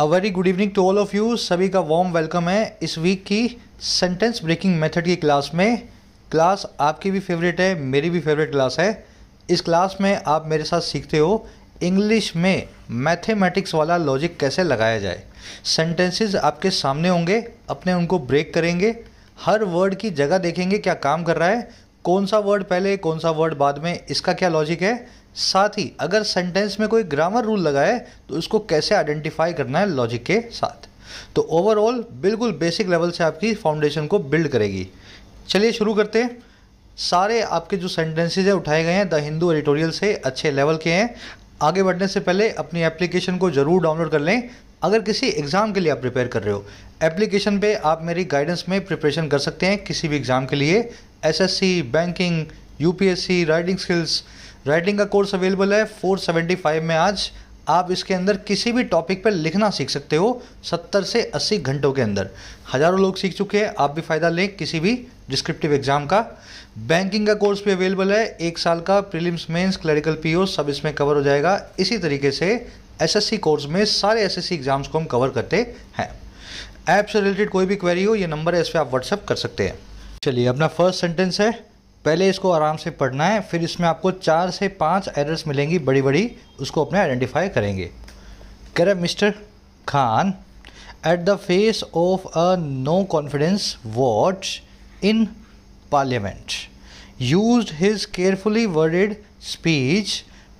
A very good evening to all of you सभी का warm welcome है इस वीक की सेंटेंस ब्रेकिंग मेथड की क्लास में क्लास आपकी भी फेवरेट है मेरी भी फेवरेट क्लास है इस क्लास में आप मेरे साथ सीखते हो इंग्लिश में मैथमेटिक्स वाला लॉजिक कैसे लगाया जाए सेंटेंसेस आपके सामने होंगे अपने उनको ब्रेक करेंगे हर वर्ड की जगह देखेंगे क्या काम कर रहा है कौन सा वर्ड पहले कौन सा वर्ड बाद में इसका क्या लॉजिक है साथ ही अगर सेंटेंस में कोई ग्रामर रूल लगाए तो उसको कैसे आइडेंटिफाई करना है लॉजिक के साथ तो ओवरऑल बिल्कुल बेसिक लेवल से आपकी फाउंडेशन को बिल्ड करेगी चलिए शुरू करते हैं सारे आपके जो सेंटेंसेज हैं उठाए गए हैं द हिंदू एडिटोरियल से अच्छे लेवल के हैं आगे बढ़ने से पहले अपनी एप्लीकेशन को ज़रूर डाउनलोड कर लें अगर किसी एग्ज़ाम के लिए आप प्रिपेयर कर रहे हो एप्लीकेशन पे आप मेरी गाइडेंस में प्रिपरेशन कर सकते हैं किसी भी एग्ज़ाम के लिए SSC, banking UPSC, writing skills writing का कोर्स अवेलेबल है 475 में आज आप इसके अंदर किसी भी टॉपिक पर लिखना सीख सकते हो 70 से 80 घंटों के अंदर हज़ारों लोग सीख चुके हैं आप भी फ़ायदा लें किसी भी डिस्क्रिप्टिव एग्ज़ाम का बैंकिंग का कोर्स भी अवेलेबल है एक साल का प्रीलिम्स मेंस क्लरिकल पीओ सब इसमें कवर हो जाएगा इसी तरीके से एसएससी कोर्स में सारे एसएससी एग्ज़ाम्स को हम कवर करते हैं ऐप से रिलेटेड कोई भी क्वेरी हो ये नंबर है इस पर आप व्हाट्सअप कर सकते हैं चलिए अपना फर्स्ट सेंटेंस है पहले इसको आराम से पढ़ना है फिर इसमें आपको चार से पाँच एरर्स मिलेंगी बड़ी बड़ी उसको अपने आइडेंटिफाई करेंगे कह रहे mister Khan at the face of a no confidence vote in parliament used his carefully worded speech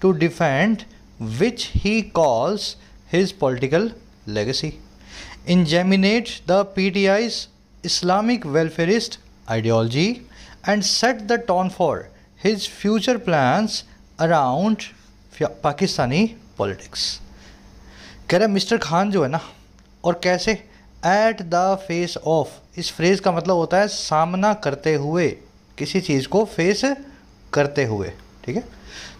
to defend which he calls his political legacy ingeminate the P T I's Islamic welfarist ideology and set the tone for his future plans around Pakistani politics. कह रहे mister Khan जो है ना और कैसे at the face of इस phrase का मतलब होता है सामना करते हुए किसी चीज़ को फेस करते हुए ठीक है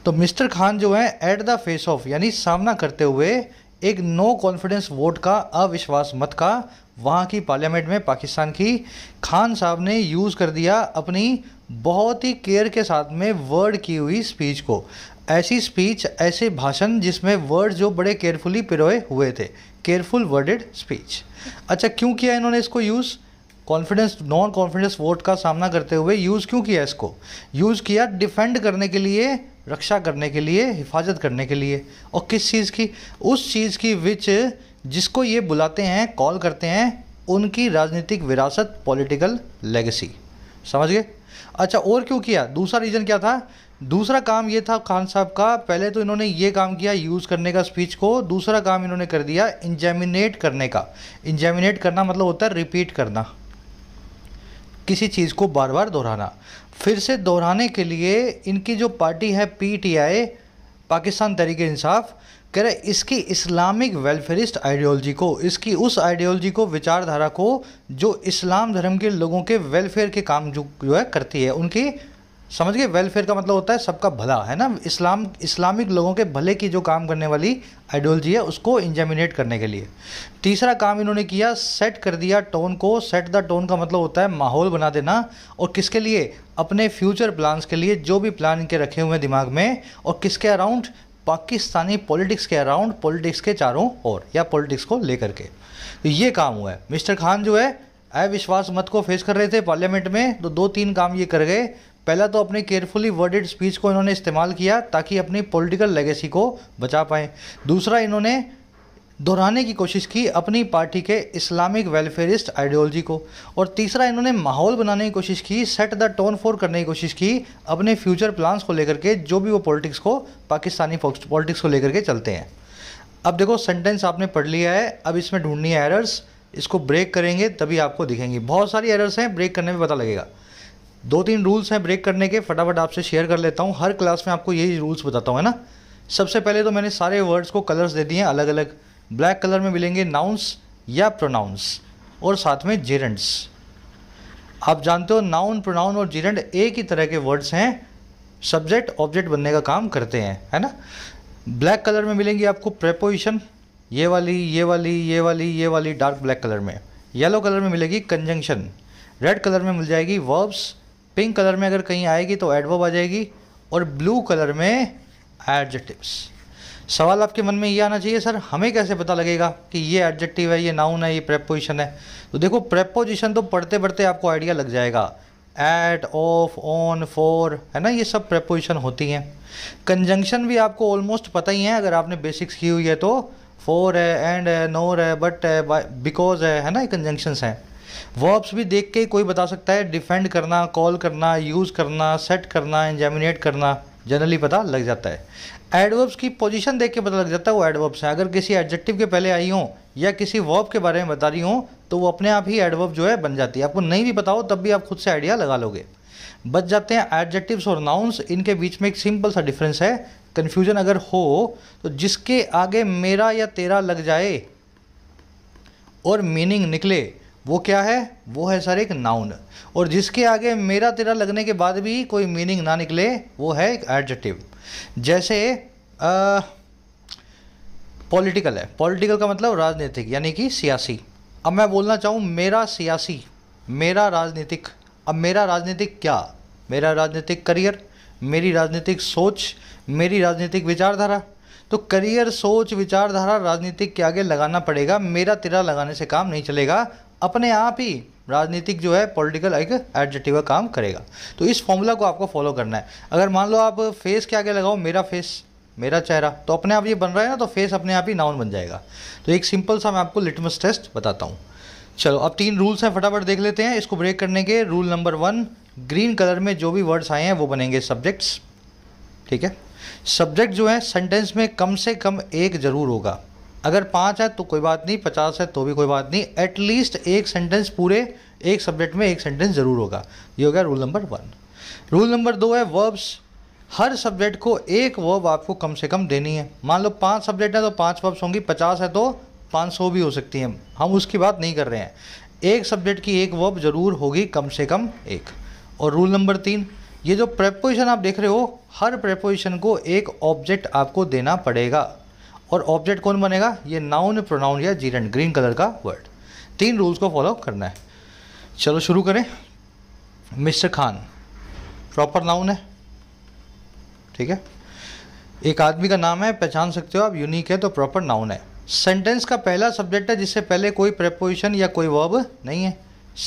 तो मिस्टर खान जो है एट द फेस ऑफ यानी सामना करते हुए एक नो कॉन्फिडेंस वोट का अविश्वास मत का वहाँ की पार्लियामेंट में पाकिस्तान की खान साहब ने यूज़ कर दिया अपनी बहुत ही केयर के साथ में वर्ड की हुई स्पीच को ऐसी स्पीच ऐसे भाषण जिसमें वर्ड जो बड़े केयरफुली पिरोए हुए थे केयरफुल वर्डेड स्पीच अच्छा क्यों किया इन्होंने इसको use confidence non confidence vote का सामना करते हुए यूज़ क्यों किया इसको यूज़ किया डिफेंड करने के लिए रक्षा करने के लिए हिफाजत करने के लिए और किस चीज़ की उस चीज़ की विच जिसको ये बुलाते हैं कॉल करते हैं उनकी राजनीतिक विरासत पॉलिटिकल लेगेसी समझ गए अच्छा और क्यों किया दूसरा रीज़न क्या था दूसरा काम ये था खान साहब का पहले तो इन्होंने ये काम किया यूज़ करने का स्पीच को दूसरा काम इन्होंने कर दिया इंजेमिनेट करने का इंजेमिनेट करना मतलब होता है रिपीट करना किसी चीज़ को बार बार दोहराना फिर से दोहराने के लिए इनकी जो पार्टी है पीटीआई पाकिस्तान तरीके इंसाफ़ कह रहे इसकी इस्लामिक वेलफेयरिस्ट आइडियोलॉजी को इसकी उस आइडियोलॉजी को विचारधारा को जो इस्लाम धर्म के लोगों के वेलफेयर के काम जो जो है करती है उनकी समझ गए वेलफेयर का मतलब होता है सबका भला है ना इस्लाम इस्लामिक लोगों के भले की जो काम करने वाली आइडियोलॉजी है उसको इंजामिनेट करने के लिए तीसरा काम इन्होंने किया सेट कर दिया टोन को सेट द टोन का मतलब होता है माहौल बना देना और किसके लिए अपने फ्यूचर प्लान्स के लिए जो भी प्लान इनके रखे हुए हैं दिमाग में और किसके अराउंड पाकिस्तानी पॉलिटिक्स के अराउंड पॉलिटिक्स के चारों ओर या पॉलिटिक्स को लेकर के तो ये काम हुआ है मिस्टर खान जो है अविश्वास मत को फेस कर रहे थे पार्लियामेंट में तो दो तीन काम ये कर गए पहला तो अपने केयरफुली वर्डेड स्पीच को इन्होंने इस्तेमाल किया ताकि अपनी पॉलिटिकल लेगेसी को बचा पाएँ दूसरा इन्होंने दोहराने की कोशिश की अपनी पार्टी के इस्लामिक वेलफेयरिस्ट आइडियोलॉजी को और तीसरा इन्होंने माहौल बनाने की कोशिश की सेट द टोन फोर करने की कोशिश की अपने फ्यूचर प्लान्स को लेकर के जो भी वो पॉलिटिक्स को पाकिस्तानी पॉलिटिक्स को लेकर के चलते हैं अब देखो सेंटेंस आपने पढ़ लिया है अब इसमें ढूंढनी है एरर्स इसको ब्रेक करेंगे तभी आपको दिखेंगी बहुत सारी एरर्स हैं ब्रेक करने में पता लगेगा दो तीन रूल्स हैं ब्रेक करने के फटाफट आपसे शेयर कर लेता हूँ हर क्लास में आपको यही रूल्स बताता हूँ है ना सबसे पहले तो मैंने सारे वर्ड्स को कलर्स दे दिए हैं अलग अलग ब्लैक कलर में मिलेंगे नाउन्स या प्रोनाउंस और साथ में जेरेंट्स आप जानते हो नाउन प्रोनाउन और जीरेंट एक ही तरह के वर्ड्स हैं सब्जेक्ट ऑब्जेक्ट बनने का काम करते हैं है ना ब्लैक कलर में मिलेंगी आपको प्रेपोजिशन ये वाली ये वाली ये वाली ये वाली डार्क ब्लैक कलर में येलो कलर में मिलेगी कंजंक्शन रेड कलर में मिल जाएगी वर्ब्स पिंक कलर में अगर कहीं आएगी तो एडवर्ब आ जाएगी और ब्लू कलर में एडजेक्टिव्स सवाल आपके मन में ये आना चाहिए सर हमें कैसे पता लगेगा कि ये एडजेक्टिव है ये नाउन है ये प्रेपोजिशन है तो देखो प्रेपोजिशन तो पढ़ते पढ़ते आपको आइडिया लग जाएगा एट ऑफ ऑन फॉर है ना ये सब प्रेपोजिशन होती हैं कंजंक्शन भी आपको ऑलमोस्ट पता ही है अगर आपने बेसिक्स की हुई है तो फॉर है एंड है नोर है बट है बिकॉज है है ना ये कंजंक्शंस हैं वर्ब्स भी देख के कोई बता सकता है डिफेंड करना कॉल करना यूज़ करना सेट करना एंजामिनेट करना जनरली पता लग जाता है एडवर्ब्स की पोजीशन देख के पता लग जाता है वो एडवर्ब्स है अगर किसी एडजेक्टिव के पहले आई हों या किसी वर्ब के बारे में बता रही हों तो वो अपने आप ही एडवर्ब जो है बन जाती है आपको नहीं भी बताओ तब भी आप खुद से आइडिया लगा लोगे बच जाते हैं एडजेक्टिव्स और नाउन्स इनके बीच में एक सिंपल सा डिफरेंस है कन्फ्यूजन अगर हो तो जिसके आगे मेरा या तेरा लग जाए और मीनिंग निकले वो क्या है वो है सर एक नाउन और जिसके आगे मेरा तेरा लगने के बाद भी कोई मीनिंग ना निकले वो है एक एडजेटिव जैसे पॉलिटिकल है पॉलिटिकल का मतलब राजनीतिक यानी कि सियासी अब मैं बोलना चाहूँ मेरा सियासी मेरा राजनीतिक अब मेरा राजनीतिक क्या मेरा राजनीतिक करियर मेरी राजनीतिक सोच मेरी राजनीतिक विचारधारा तो करियर सोच विचारधारा राजनीतिक के आगे लगाना पड़ेगा मेरा तेरा लगाने से काम नहीं चलेगा अपने आप ही राजनीतिक जो है पॉलिटिकल एक एडजेक्टिव काम करेगा तो इस फॉर्मूला को आपको फॉलो करना है अगर मान लो आप फेस के आगे लगाओ मेरा फेस मेरा चेहरा तो अपने आप ये बन रहा है ना तो फेस अपने आप ही नाउन बन जाएगा तो एक सिंपल सा मैं आपको लिटमस टेस्ट बताता हूँ चलो अब तीन रूल्स हैं फटाफट देख लेते हैं इसको ब्रेक करने के rule number one green colour में जो भी वर्ड्स आए हैं वो बनेंगे सब्जेक्ट्स ठीक है सब्जेक्ट जो है सेंटेंस में कम से कम एक जरूर होगा अगर पाँच है तो कोई बात नहीं पचास है तो भी कोई बात नहीं एटलीस्ट एक सेंटेंस पूरे एक सब्जेक्ट में एक सेंटेंस ज़रूर होगा ये हो गया rule number one rule number दो है वर्ब्स हर सब्जेक्ट को एक वर्ब आपको कम से कम देनी है मान लो पाँच सब्जेक्ट है तो पाँच वर्ब्स होंगी पचास है तो पाँच सौ भी हो सकती हैं हम उसकी बात नहीं कर रहे हैं एक सब्जेक्ट की एक वर्ब ज़रूर होगी कम से कम एक और रूल नंबर तीन ये जो प्रेपोजिशन आप देख रहे हो हर प्रेपोजिशन को एक ऑब्जेक्ट आपको देना पड़ेगा और ऑब्जेक्ट कौन बनेगा ये नाउन प्रोनाउन या जीरेंट ग्रीन कलर का वर्ड तीन रूल्स को फॉलो करना है चलो शुरू करें मिस्टर खान प्रॉपर नाउन है ठीक है एक आदमी का नाम है पहचान सकते हो आप यूनिक है तो प्रॉपर नाउन है सेंटेंस का पहला सब्जेक्ट है जिससे पहले कोई प्रपोजिशन या कोई वर्ब नहीं है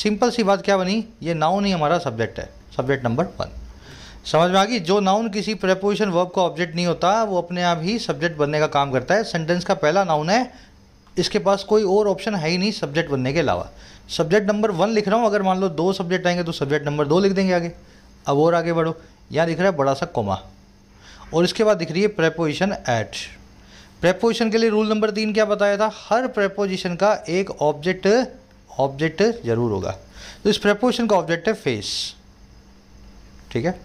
सिंपल सी बात क्या बनी ये नाउन ही हमारा सब्जेक्ट है सब्जेक्ट नंबर वन समझ में आ गई जो नाउन किसी प्रपोजिशन वर्ब का ऑब्जेक्ट नहीं होता वो अपने आप ही सब्जेक्ट बनने का काम करता है सेंटेंस का पहला नाउन है इसके पास कोई और ऑप्शन है ही नहीं सब्जेक्ट बनने के अलावा सब्जेक्ट नंबर वन लिख रहा हूँ अगर मान लो दो सब्जेक्ट आएंगे तो सब्जेक्ट नंबर दो लिख देंगे आगे अब और आगे बढ़ो यहाँ दिख रहा है बड़ा सा कोमा और इसके बाद दिख रही है प्रेपोजिशन एट प्रेपोजिशन के लिए रूल नंबर तीन क्या बताया था हर प्रेपोजिशन का एक ऑब्जेक्ट ऑब्जेक्ट जरूर होगा तो इस प्रेपोजिशन का ऑब्जेक्ट है फेस ठीक है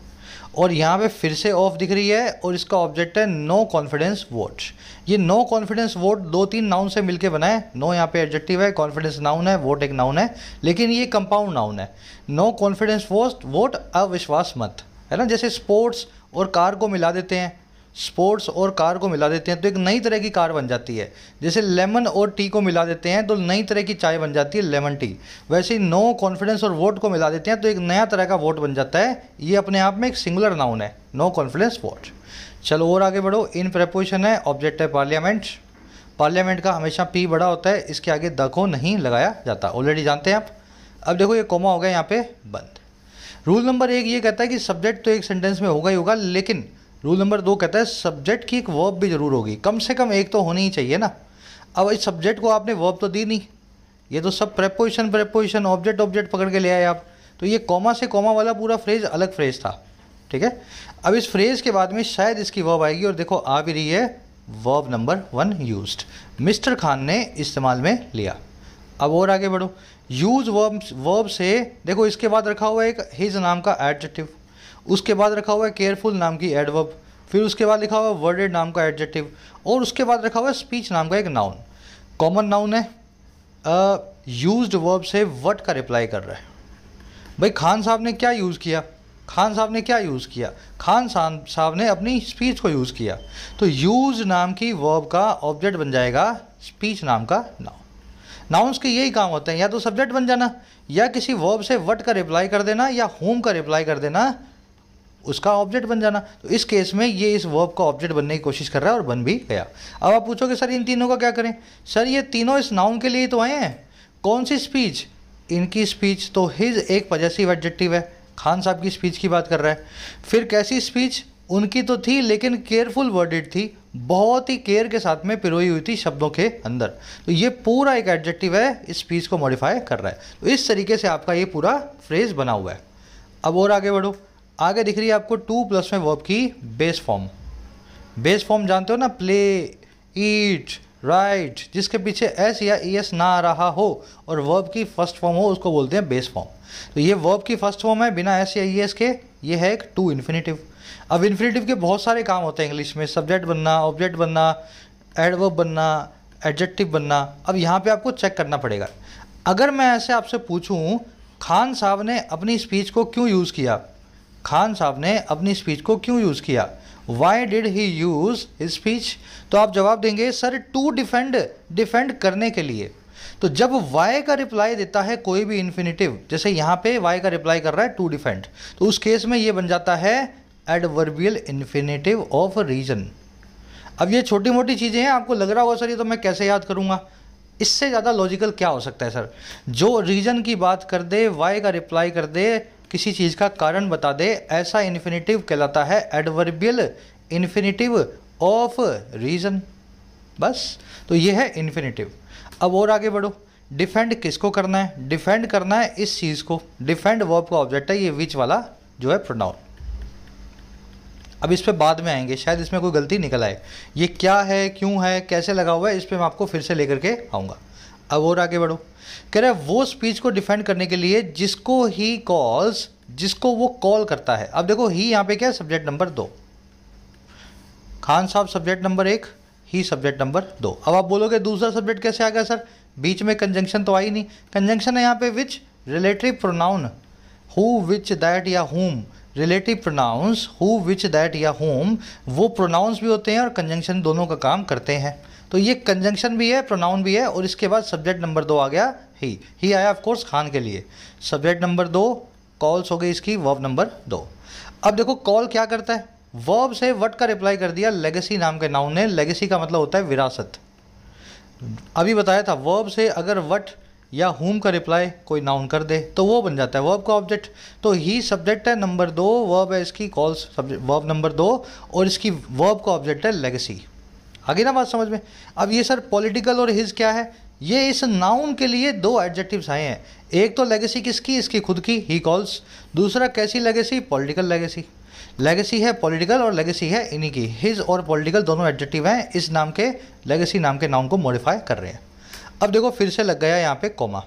और यहाँ पे फिर से ऑफ दिख रही है और इसका ऑब्जेक्ट है नो कॉन्फिडेंस वोट ये नो कॉन्फिडेंस वोट दो तीन नाउन से मिलके बना है नो यहाँ पे एडजेक्टिव है कॉन्फिडेंस नाउन है वोट एक नाउन है लेकिन ये कंपाउंड नाउन है नो कॉन्फिडेंस वोट वोट अविश्वास मत है ना जैसे स्पोर्ट्स और कार को मिला देते हैं स्पोर्ट्स और कार को मिला देते हैं तो एक नई तरह की कार बन जाती है जैसे लेमन और टी को मिला देते हैं तो नई तरह की चाय बन जाती है लेमन टी वैसे ही नो कॉन्फिडेंस और वोट को मिला देते हैं तो एक नया तरह का वोट बन जाता है ये अपने आप में एक सिंगुलर नाउन है नो कॉन्फिडेंस वोट चलो और आगे बढ़ो इन प्रपोजिशन है ऑब्जेक्ट है पार्लियामेंट पार्लियामेंट का हमेशा पी बड़ा होता है इसके आगे द को नहीं लगाया जाता ऑलरेडी जानते हैं आप अब देखो ये कोमा हो गया यहाँ पे बंद रूल नंबर एक ये कहता है कि सब्जेक्ट तो एक सेंटेंस में होगा ही होगा लेकिन रूल नंबर दो कहता है सब्जेक्ट की एक वर्ब भी ज़रूर होगी कम से कम एक तो होनी ही चाहिए ना अब इस सब्जेक्ट को आपने वर्ब तो दी नहीं ये तो सब प्रेपोजिशन प्रेपोजिशन ऑब्जेक्ट ऑब्जेक्ट पकड़ के ले आए आप तो ये कॉमा से कॉमा वाला पूरा फ्रेज अलग फ्रेज था ठीक है अब इस फ्रेज के बाद में शायद इसकी वर्ब आएगी और देखो आ भी रही है verb number one use mister Khan ने इस्तेमाल में लिया अब और आगे बढ़ो यूज वर्ब वर्ब से देखो इसके बाद रखा हुआ एक हिज नाम का एडजेक्टिव उसके बाद रखा हुआ है केयरफुल नाम की एडवर्ब फिर उसके बाद लिखा हुआ है वर्डेड नाम का एडजेक्टिव और उसके बाद रखा हुआ है स्पीच नाम का एक नाउन कॉमन नाउन है यूज वर्ब से वट का रिप्लाई कर रहा है भाई खान साहब ने क्या यूज़ किया खान साहब ने क्या यूज़ किया खान साहब ने अपनी स्पीच को यूज़ किया तो यूज नाम की वर्ब का ऑब्जेक्ट बन जाएगा स्पीच नाम का नाउन नाउन्स के यही काम होते हैं या तो सब्जेक्ट बन जाना या किसी वर्ब से वट का रिप्लाई कर देना या होम का रिप्लाई कर देना उसका ऑब्जेक्ट बन जाना तो इस केस में ये इस वर्ब का ऑब्जेक्ट बनने की कोशिश कर रहा है और बन भी गया अब आप पूछोगे सर इन तीनों का क्या करें सर ये तीनों इस नाउन के लिए तो आए हैं कौन सी स्पीच इनकी स्पीच तो हिज एक पजेसिव एडजेक्टिव है खान साहब की स्पीच की बात कर रहा है फिर कैसी स्पीच उनकी तो थी लेकिन केयरफुल वर्डेड थी बहुत ही केयर के साथ में पिरोई हुई थी शब्दों के अंदर तो ये पूरा एक एडजेक्टिव है इस स्पीच को मॉडिफाई कर रहा है तो इस तरीके से आपका ये पूरा फ्रेज बना हुआ है अब और आगे बढ़ो आगे दिख रही है आपको टू प्लस में वर्ब की बेस फॉर्म बेस फॉर्म जानते हो ना प्ले ईट राइट जिसके पीछे एस या ई एस ना आ रहा हो और वर्ब की फर्स्ट फॉर्म हो उसको बोलते हैं बेस फॉर्म तो ये वर्ब की फर्स्ट फॉर्म है बिना एस या ई एस के ये है एक टू इन्फिनेटिव अब इन्फिनेटिव के बहुत सारे काम होते हैं इंग्लिश में सब्जेक्ट बनना ऑब्जेक्ट बनना एडवर्ब बनना एडजेक्टिव बनना अब यहाँ पे आपको चेक करना पड़ेगा अगर मैं ऐसे आपसे पूछूं खान साहब ने अपनी स्पीच को क्यों यूज़ किया खान साहब ने अपनी स्पीच को क्यों यूज़ किया why did he use his speech तो आप जवाब देंगे सर टू डिफेंड डिफेंड करने के लिए तो जब वाई का रिप्लाई देता है कोई भी इन्फिनेटिव जैसे यहाँ पे वाई का रिप्लाई कर रहा है टू डिफेंड तो उस केस में ये बन जाता है एडवर्बियल इन्फिनेटिव ऑफ रीजन अब ये छोटी मोटी चीज़ें हैं आपको लग रहा होगा सर ये तो मैं कैसे याद करूँगा इससे ज़्यादा लॉजिकल क्या हो सकता है सर जो रीजन की बात कर दे वाई का रिप्लाई कर दे किसी चीज़ का कारण बता दे ऐसा इन्फिनेटिव कहलाता है एडवर्बियल इन्फिनेटिव ऑफ रीज़न बस तो ये है इन्फिनेटिव अब और आगे बढ़ो डिफेंड किसको करना है डिफेंड करना है इस चीज़ को डिफेंड वर्ब का ऑब्जेक्ट है ये विच वाला जो है प्रोनाउन अब इस पर बाद में आएंगे शायद इसमें कोई गलती निकल आए ये क्या है क्यों है कैसे लगा हुआ है इस पर मैं आपको फिर से लेकर के आऊँगा अब और आगे बढ़ो कह रहा है वो स्पीच को डिफेंड करने के लिए जिसको ही कॉल्स जिसको वो कॉल करता है अब देखो ही यहाँ पे क्या है सब्जेक्ट नंबर दो खान साहब सब्जेक्ट नंबर एक ही सब्जेक्ट नंबर दो अब आप बोलोगे दूसरा सब्जेक्ट कैसे आ गया सर बीच में कंजंक्शन तो आई नहीं कंजंक्शन है यहाँ पे which relative pronoun who which that या whom relative pronouns who which that या होम वो प्रोनाउंस भी होते हैं और कंजंक्शन दोनों का काम करते हैं तो ये कंजंक्शन भी है प्रोनाउन भी है और इसके बाद सब्जेक्ट नंबर दो आ गया ही ही आया ऑफकोर्स खान के लिए सब्जेक्ट नंबर दो कॉल्स हो गई इसकी वर्ब नंबर दो अब देखो कॉल क्या करता है वर्ब से वट का रिप्लाई कर दिया लेगेसी नाम के नाउन ने लेगेसी का मतलब होता है विरासत अभी बताया था वर्ब से अगर वट या होम का रिप्लाई कोई नाउन कर दे तो वो बन जाता है वर्ब का ऑब्जेक्ट तो ही सब्जेक्ट है नंबर दो वर्ब है इसकी कॉल्स वर्ब नंबर दो और इसकी वर्ब का ऑब्जेक्ट है लेगेसी आगे ना बात समझ में अब ये सर पॉलिटिकल और हिज क्या है ये इस नाउन के लिए दो एडजेक्टिव्स आए हैं एक तो लेगेसी किसकी इसकी खुद की ही कॉल्स दूसरा कैसी लेगेसी पॉलिटिकल लेगेसी लेगेसी है पॉलिटिकल और लेगेसी है इन्हीं की हिज और पॉलिटिकल दोनों एडजेक्टिव हैं इस नाम के लेगेसी नाम के नाउन को मॉडिफाई कर रहे हैं अब देखो फिर से लग गया यहाँ पे कोमा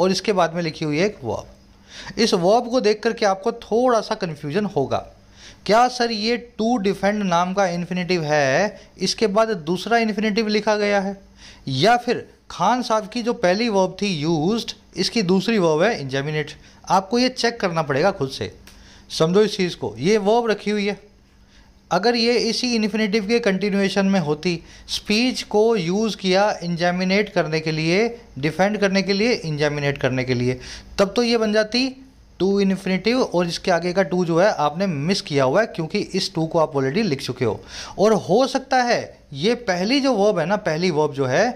और इसके बाद में लिखी हुई है एक वर्ब इस वर्ब को देख करके आपको थोड़ा सा कन्फ्यूजन होगा क्या सर ये टू डिफेंड नाम का इन्फिनेटिव है इसके बाद दूसरा इन्फिनेटिव लिखा गया है या फिर खान साहब की जो पहली वर्ब थी यूज्ड इसकी दूसरी वर्ब है इंजेमिनेट आपको ये चेक करना पड़ेगा खुद से समझो इस चीज़ को ये वर्ब रखी हुई है अगर ये इसी इन्फिनेटिव के कंटिन्यूएशन में होती स्पीच को यूज़ किया इंजामिनेट करने के लिए डिफेंड करने के लिए इंजेमिनेट करने के लिए तब तो ये बन जाती टू इन्फिनेटिव और इसके आगे का टू जो है आपने मिस किया हुआ है क्योंकि इस टू को आप ऑलरेडी लिख चुके हो और हो सकता है ये पहली जो वर्ब है ना पहली वर्ब जो है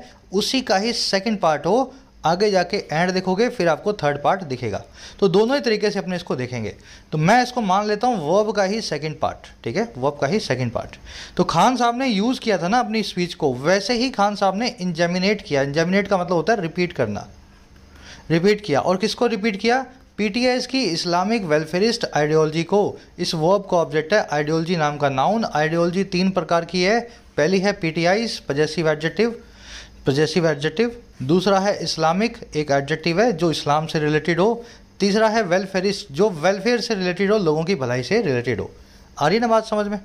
उसी का ही सेकेंड पार्ट हो आगे जाके एंड देखोगे फिर आपको थर्ड पार्ट दिखेगा तो दोनों ही तरीके से अपने इसको देखेंगे तो मैं इसको मान लेता हूँ वर्ब का ही सेकंड पार्ट ठीक है वर्ब का ही सेकंड पार्ट तो खान साहब ने यूज़ किया था ना अपनी स्पीच को वैसे ही खान साहब ने इंजेमिनेट किया इंजेमिनेट का मतलब होता है रिपीट करना रिपीट किया और किसको रिपीट किया पीटीआईएस की इस्लामिक वेलफेयरिस्ट आइडियोलॉजी को इस वर्ब का ऑब्जेक्ट है आइडियोलॉजी नाम का नाउन आइडियोलॉजी तीन प्रकार की है पहली है PTI's possessive adjective possessive adjective दूसरा है इस्लामिक एक एडजेटिव है जो इस्लाम से रिलेटेड हो तीसरा है वेलफेयरिस्ट जो वेलफेयर से रिलेटेड हो लोगों की भलाई से रिलेटेड हो आ रही है ना बात समझ में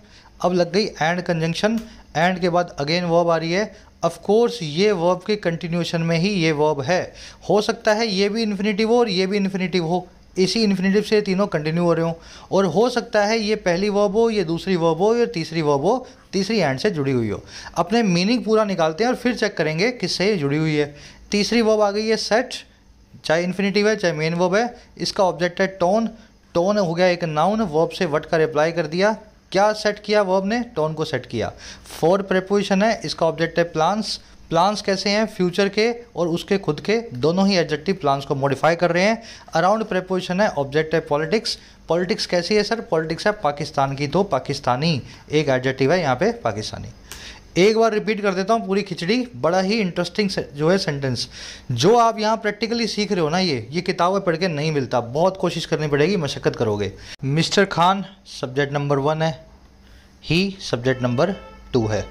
अब लग गई एंड कंजंक्शन एंड के बाद अगेन वर्ब आ रही है ऑफ कोर्स ये वर्ब के कंटिन्यूशन में ही ये वर्ब है हो सकता है ये भी इन्फिनेटिव हो और ये भी इन्फिनेटिव हो इसी इन्फिनेटिव से तीनों कंटिन्यू हो रहे हो और हो सकता है ये पहली वर्ब हो ये दूसरी वर्ब हो या तीसरी वर्ब हो तीसरी एंड से जुड़ी हुई हो अपने मीनिंग पूरा निकालते हैं और फिर चेक करेंगे किससे जुड़ी हुई है तीसरी वर्ब आ गई है सेट चाहे इन्फिनेटिव है चाहे मेन वर्ब है इसका ऑब्जेक्ट है टोन टोन हो गया एक नाउन वर्ब से वट का रिप्लाई कर दिया क्या सेट किया वर्ब ने टोन को सेट किया फोर प्रेपोजिशन है इसका ऑब्जेक्ट है प्लान्स प्लान्स कैसे हैं फ्यूचर के और उसके खुद के दोनों ही एडजेक्टिव प्लान्स को मॉडिफाई कर रहे हैं अराउंड प्रेपोजिशन है ऑब्जेक्ट है पॉलिटिक्स पॉलिटिक्स कैसी है सर पॉलिटिक्स है पाकिस्तान की तो पाकिस्तानी एक एडजेक्टिव है यहाँ पे पाकिस्तानी एक बार रिपीट कर देता हूँ पूरी खिचड़ी बड़ा ही इंटरेस्टिंग जो है सेंटेंस जो आप यहाँ प्रैक्टिकली सीख रहे हो ना ये ये किताबें पढ़ के नहीं मिलता बहुत कोशिश करनी पड़ेगी मशक्क़त करोगे mister Khan subject number one है ही सब्जेक्ट नंबर टू है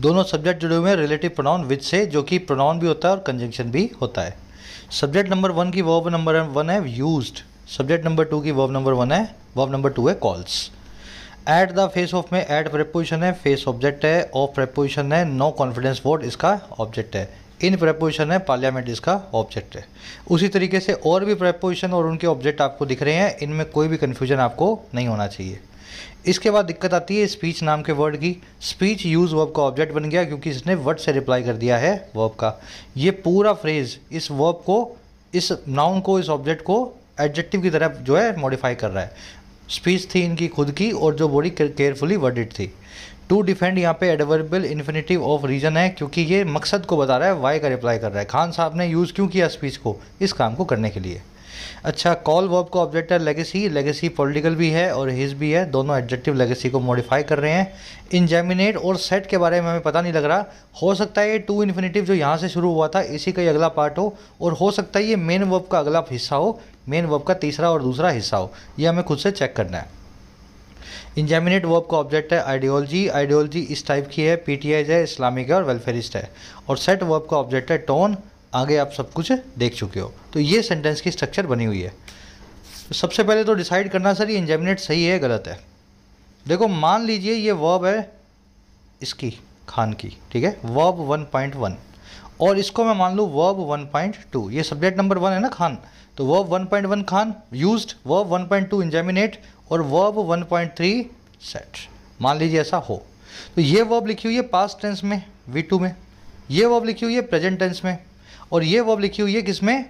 दोनों सब्जेक्ट जुड़े हुए हैं रिलेटिव प्रोनाउन विच से जो कि प्रोनाउन भी होता है और कंजंक्शन भी होता है सब्जेक्ट नंबर वन की वर्ब नंबर वन है यूज्ड सब्जेक्ट नंबर टू की वर्ब नंबर वन है वर्ब नंबर टू है calls at the face of में एट प्रपोजिशन है फेस ऑब्जेक्ट है ऑफ प्रपोजिशन है नो कॉन्फिडेंस वोट इसका ऑब्जेक्ट है इन प्रपोजिशन है पार्लियामेंट इसका ऑब्जेक्ट है उसी तरीके से और भी प्रपोजिशन और उनके ऑब्जेक्ट आपको दिख रहे हैं इनमें कोई भी कन्फ्यूजन आपको नहीं होना चाहिए इसके बाद दिक्कत आती है स्पीच नाम के वर्ड की स्पीच यूज़ वर्ब का ऑब्जेक्ट बन गया क्योंकि इसने वर्ड से रिप्लाई कर दिया है वर्ब का ये पूरा फ्रेज इस वर्ब को इस नाउन को इस ऑब्जेक्ट को एडजेक्टिव की तरह जो है मॉडिफाई कर रहा है स्पीच थी इनकी खुद की और जो बड़ी केयरफुली वर्डिड थी टू डिफेंड यहाँ पे एडवर्बल इन्फिनेटिव ऑफ रीजन है क्योंकि ये मकसद को बता रहा है वाई का रिप्लाई कर रहा है खान साहब ने यूज़ क्यों किया स्पीच को इस काम को करने के लिए अच्छा कॉल वर्ब का ऑब्जेक्ट है लेगेसी लेगेसी पॉलिटिकल भी है और हिज भी है दोनों एडजेक्टिव लेगेसी को मॉडिफाई कर रहे हैं इंजेमिनेट और सेट के बारे में हमें पता नहीं लग रहा हो सकता है ये टू इन्फिनेटिव जो यहाँ से शुरू हुआ था इसी का ही अगला पार्ट हो और हो सकता है ये मेन वर्ब का अगला हिस्सा हो मेन वर्ब का तीसरा और दूसरा हिस्सा हो ये हमें खुद से चेक करना है इंजेमिनेट वर्ब का ऑब्जेक्ट है आइडियोलॉजी आइडियोलॉजी इस टाइप की है पीटीआई है इस्लामिक है और वेलफेयरिस्ट है और सेट वर्ब का ऑब्जेक्ट है टोन आगे आप सब कुछ देख चुके हो तो ये सेंटेंस की स्ट्रक्चर बनी हुई है तो सबसे पहले तो डिसाइड करना सर ये इंजेमिनेट सही है गलत है देखो मान लीजिए ये वर्ब है इसकी खान की ठीक है वर्ब 1.1 और इसको मैं मान लूँ वर्ब 1.2 ये सब्जेक्ट नंबर वन है ना खान तो verb 1.1 Khan use verb 1.2 ingeminate और वर्ब 1.3 सेट मान लीजिए ऐसा हो तो ये वर्ब लिखी हुई है पास्ट टेंस में वी टू में ये वर्ब लिखी हुई है प्रेजेंट टेंस में और ये वर्ब लिखी हुई है किसमें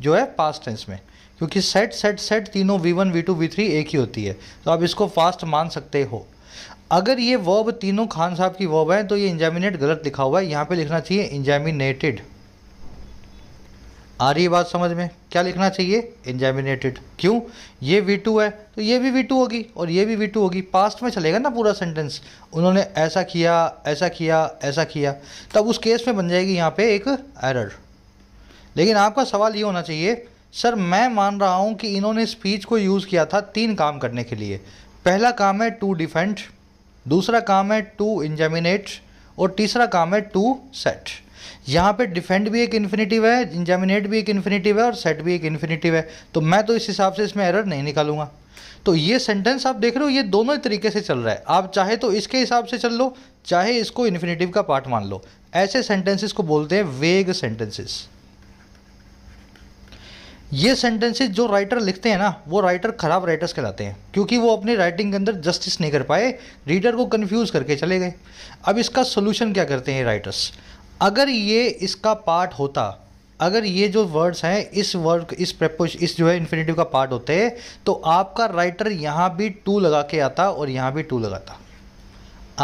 जो है पास्ट टेंस में क्योंकि सेट सेट सेट तीनों V one V two V three एक ही होती है तो आप इसको फास्ट मान सकते हो अगर ये वर्ब तीनों खान साहब की वर्ब है तो ये इंजामिनेट गलत लिखा हुआ है यहाँ पे लिखना चाहिए इंजामिनेटेड आ रही है बात समझ में क्या लिखना चाहिए इंजामिनेटेड क्यों ये वी टू है तो ये भी वी टू होगी और ये भी वी टू होगी पास्ट में चलेगा ना पूरा सेंटेंस उन्होंने ऐसा किया ऐसा किया ऐसा किया तब उस केस में बन जाएगी यहाँ पे एक एरर लेकिन आपका सवाल ये होना चाहिए सर मैं मान रहा हूँ कि इन्होंने स्पीच को यूज़ किया था तीन काम करने के लिए पहला काम है टू डिफेंड दूसरा काम है टू इंजामिनेट और तीसरा काम है टू सेट यहाँ पे डिफेंड भी एक इन्फिनेटिव है इंजामिनेट भी एक इन्फिनेटिव है और सेट भी एक इन्फिनेटिव है तो मैं तो इस हिसाब से इसमें एरर नहीं निकालूंगा तो ये सेंटेंस आप देख रहे हो ये दोनों तरीके से चल रहा है आप चाहे तो इसके हिसाब से चल लो चाहे इसको इन्फिनेटिव का पार्ट मान लो ऐसे सेंटेंसेस को बोलते हैं वेग सेंटेंसेस ये सेंटेंसेस जो राइटर लिखते हैं ना वो राइटर ख़राब राइटर्स कहलाते हैं क्योंकि वो अपनी राइटिंग के अंदर जस्टिस नहीं कर पाए रीडर को कन्फ्यूज़ करके चले गए अब इसका सोल्यूशन क्या करते हैं राइटर्स अगर ये इसका पार्ट होता अगर ये जो वर्ड्स हैं इस वर्ड इस प्रपोज इस जो है इन्फिनेटिव का पार्ट होते हैं तो आपका राइटर यहाँ भी टू लगा के आता और यहाँ भी टू लगाता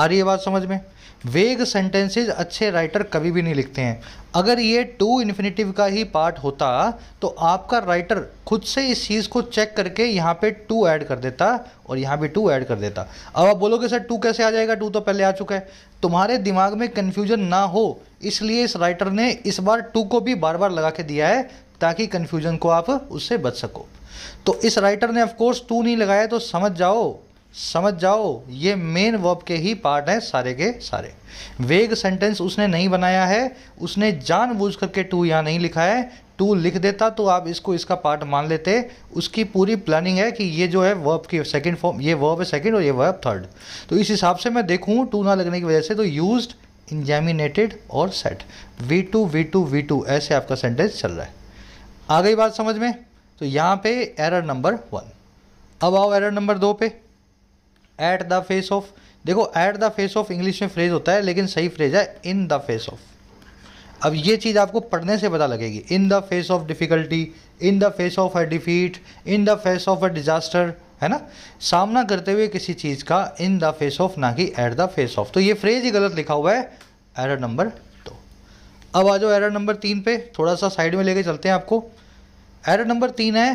आ रही है बात समझ में वेग सेंटेंसेज अच्छे राइटर कभी भी नहीं लिखते हैं अगर ये टू इन्फिनेटिव का ही पार्ट होता तो आपका राइटर खुद से इस चीज़ को चेक करके यहाँ पे टू ऐड कर देता और यहाँ भी टू ऐड कर देता अब आप बोलोगे सर टू कैसे आ जाएगा टू तो पहले आ चुका है तुम्हारे दिमाग में कन्फ्यूजन ना हो इसलिए इस राइटर ने इस बार टू को भी बार बार लगा के दिया है ताकि कन्फ्यूजन को आप उससे बच सको तो इस राइटर ने ऑफकोर्स टू नहीं लगाया तो समझ जाओ समझ जाओ ये मेन वर्ब के ही पार्ट हैं सारे के सारे वेग सेंटेंस उसने नहीं बनाया है उसने जानबूझ करके टू यहाँ नहीं लिखा है टू लिख देता तो आप इसको इसका पार्ट मान लेते उसकी पूरी प्लानिंग है कि ये जो है वर्ब की सेकंड फॉर्म ये वर्ब है सेकंड और ये वर्ब थर्ड तो इस हिसाब से मैं देखूँ टू ना लगने की वजह से तो यूज इंजेमिनेटेड और set V two V two V two ऐसे आपका सेंटेंस चल रहा है आ गई बात समझ में तो यहाँ पे एरर नंबर वन अब आओ एरर नंबर दो पे एट द फेस ऑफ देखो at the face of English में फ्रेज होता है लेकिन सही फ्रेज है इन द फेस ऑफ अब ये चीज़ आपको पढ़ने से पता लगेगी in the face of difficulty in the face of a defeat in the face of a disaster है ना सामना करते हुए किसी चीज़ का इन द फेस ऑफ ना कि एट द फेस ऑफ तो ये फ्रेज ही गलत लिखा हुआ है एरर नंबर दो अब आ जाओ एरर नंबर तीन पे थोड़ा सा साइड में लेके चलते हैं आपको एरर नंबर तीन है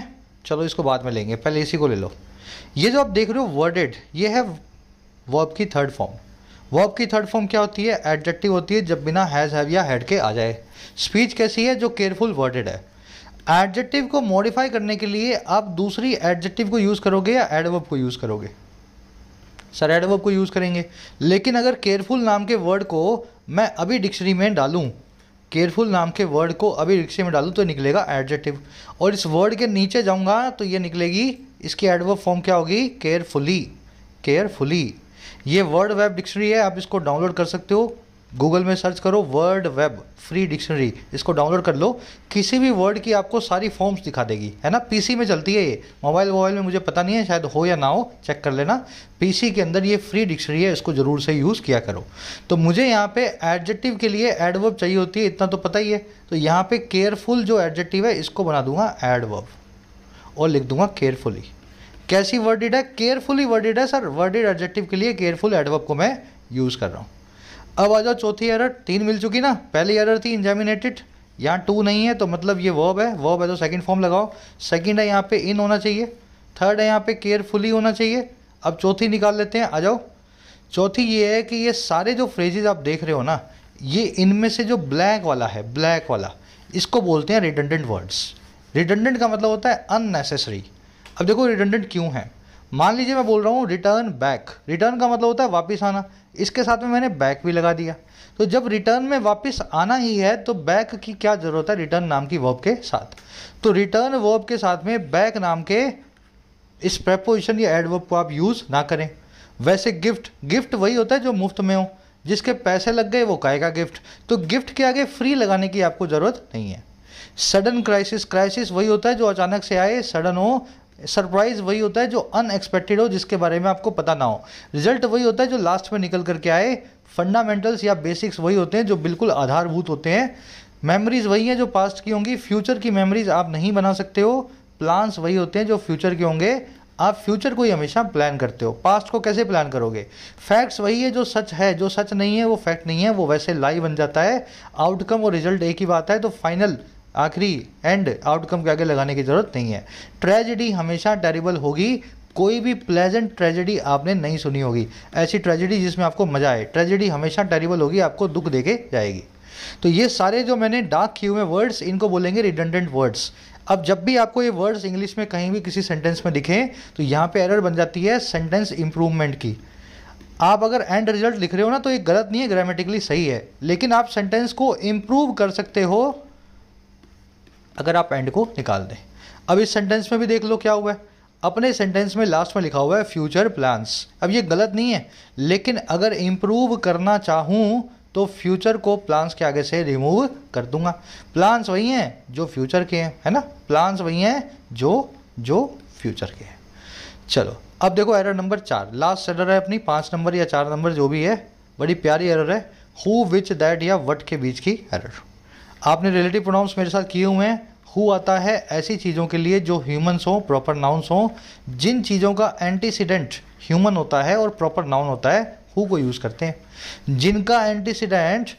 चलो इसको बाद में लेंगे पहले इसी को ले लो ये जो आप देख रहे हो वर्डेड ये है वर्ब की थर्ड फॉर्म वर्ब की थर्ड फॉर्म क्या होती है एडजेक्टिव होती है जब बिना हैज़ हैव या हैड के आ जाए स्पीच कैसी है जो केयरफुल वर्डेड है एडजेक्टिव को मॉडिफाई करने के लिए आप दूसरी एडजेक्टिव को यूज़ करोगे या एडवर्ब को यूज़ करोगे सर एडवर्ब को यूज़ करेंगे लेकिन अगर केयरफुल नाम के वर्ड को मैं अभी डिक्शनरी में डालूं केयरफुल नाम के वर्ड को अभी डिक्शनरी में डालूं तो निकलेगा एडजेक्टिव और इस वर्ड के नीचे जाऊँगा तो ये निकलेगी इसकी एडवर्ब फॉर्म क्या होगी केयरफुली केयरफुली ये वर्ड वेब डिक्शनरी है आप इसको डाउनलोड कर सकते हो गूगल में सर्च करो वर्ड वेब फ्री डिक्शनरी इसको डाउनलोड कर लो किसी भी वर्ड की आपको सारी फॉर्म्स दिखा देगी है ना पीसी में चलती है ये मोबाइल मोबाइल में मुझे पता नहीं है शायद हो या ना हो चेक कर लेना पीसी के अंदर ये फ्री डिक्शनरी है इसको ज़रूर से यूज़ किया करो तो मुझे यहाँ पे एडजेक्टिव के लिए एडवर्ब चाहिए होती है इतना तो पता ही है तो यहाँ पे केयरफुल जो एडजेक्टिव है इसको बना दूंगा एडवर्ब और लिख दूंगा केयरफुली कैसी वर्डिड है केयरफुली वर्डिड है सर वर्डिड एडजेक्टिव के लिए केयरफुल एडवर्ब को मैं यूज़ कर रहा हूँ अब आ जाओ चौथी एरर तीन मिल चुकी ना पहली एरर थी इंजामिनेटेड यहाँ टू नहीं है तो मतलब ये वर्ब है वर्ब है तो सेकंड फॉर्म लगाओ सेकंड है यहाँ पे इन होना चाहिए थर्ड है यहाँ पे केयरफुली होना चाहिए अब चौथी निकाल लेते हैं आ जाओ चौथी ये है कि ये सारे जो फ्रेजेज आप देख रहे हो ना ये इनमें से जो ब्लैक वाला है ब्लैक वाला इसको बोलते हैं रिटेंडेंट वर्ड्स रिटेंडेंट का मतलब होता है अननेसेसरी अब देखो रिटर्डेंट क्यों है मान लीजिए मैं बोल रहा हूँ रिटर्न बैक रिटर्न का मतलब होता है वापस आना इसके साथ में मैंने बैक भी लगा दिया तो जब रिटर्न में वापस आना ही है तो बैक की क्या ज़रूरत है रिटर्न नाम की वर्ब के साथ तो रिटर्न वर्ब के साथ में बैक नाम के इस प्रपोजिशन या एडवर्ब को आप यूज़ ना करें वैसे गिफ्ट गिफ्ट वही होता है जो मुफ्त में हो जिसके पैसे लग गए वो कहेगा गिफ्ट तो गिफ्ट के आगे फ्री लगाने की आपको ज़रूरत नहीं है सडन क्राइसिस क्राइसिस वही होता है जो अचानक से आए सडन हो सरप्राइज वही होता है जो अनएक्सपेक्टेड हो जिसके बारे में आपको पता ना हो रिजल्ट वही होता है जो लास्ट में निकल करके आए फंडामेंटल्स या बेसिक्स वही होते हैं जो बिल्कुल आधारभूत होते हैं मेमोरीज वही हैं जो पास्ट की होंगी फ्यूचर की मेमोरीज आप नहीं बना सकते हो प्लान्स वही होते हैं जो फ्यूचर के होंगे आप फ्यूचर को ही हमेशा प्लान करते हो पास्ट को कैसे प्लान करोगे फैक्ट्स वही है जो सच है जो सच नहीं है वो फैक्ट नहीं है वो वैसे लाई बन जाता है आउटकम और रिजल्ट एक ही बात है तो फाइनल आखिरी एंड आउटकम के आगे लगाने की ज़रूरत नहीं है ट्रेजिडी हमेशा टेरिबल होगी कोई भी प्लेजेंट ट्रेजेडी आपने नहीं सुनी होगी ऐसी ट्रेजेडी जिसमें आपको मजा आए ट्रेजेडी हमेशा टेरिबल होगी आपको दुख दे के जाएगी तो ये सारे जो मैंने डार्क किए हुए वर्ड्स इनको बोलेंगे रिडंडेंट वर्ड्स अब जब भी आपको ये वर्ड्स इंग्लिश में कहीं भी किसी सेंटेंस में दिखें तो यहाँ पे एरर बन जाती है सेंटेंस इम्प्रूवमेंट की आप अगर एंड रिजल्ट लिख रहे हो ना तो ये गलत नहीं है ग्रामेटिकली सही है लेकिन आप सेंटेंस को इम्प्रूव कर सकते हो अगर आप एंड को निकाल दें अब इस सेंटेंस में भी देख लो क्या हुआ है अपने सेंटेंस में लास्ट में लिखा हुआ है फ्यूचर प्लान्स अब ये गलत नहीं है लेकिन अगर इम्प्रूव करना चाहूँ तो फ्यूचर को प्लान्स के आगे से रिमूव कर दूंगा प्लान्स वही हैं जो फ्यूचर के हैं है ना प्लान्स वही हैं जो जो फ्यूचर के हैं चलो अब देखो एरर नंबर चार लास्ट एरर है अपनी पाँच नंबर या चार नंबर जो भी है बड़ी प्यारी एरर है हु विच दैट या वट के बीच की एरर आपने रिलेटिव प्रोनाउंस मेरे साथ किए हुए हैं हु आता है ऐसी चीज़ों के लिए जो ह्यूमन्स हों प्रॉपर नाउन्स हों जिन चीज़ों का एंटीसीडेंट ह्यूमन होता है और प्रॉपर नाउन होता है हु को यूज़ करते हैं जिनका एंटीसीडेंट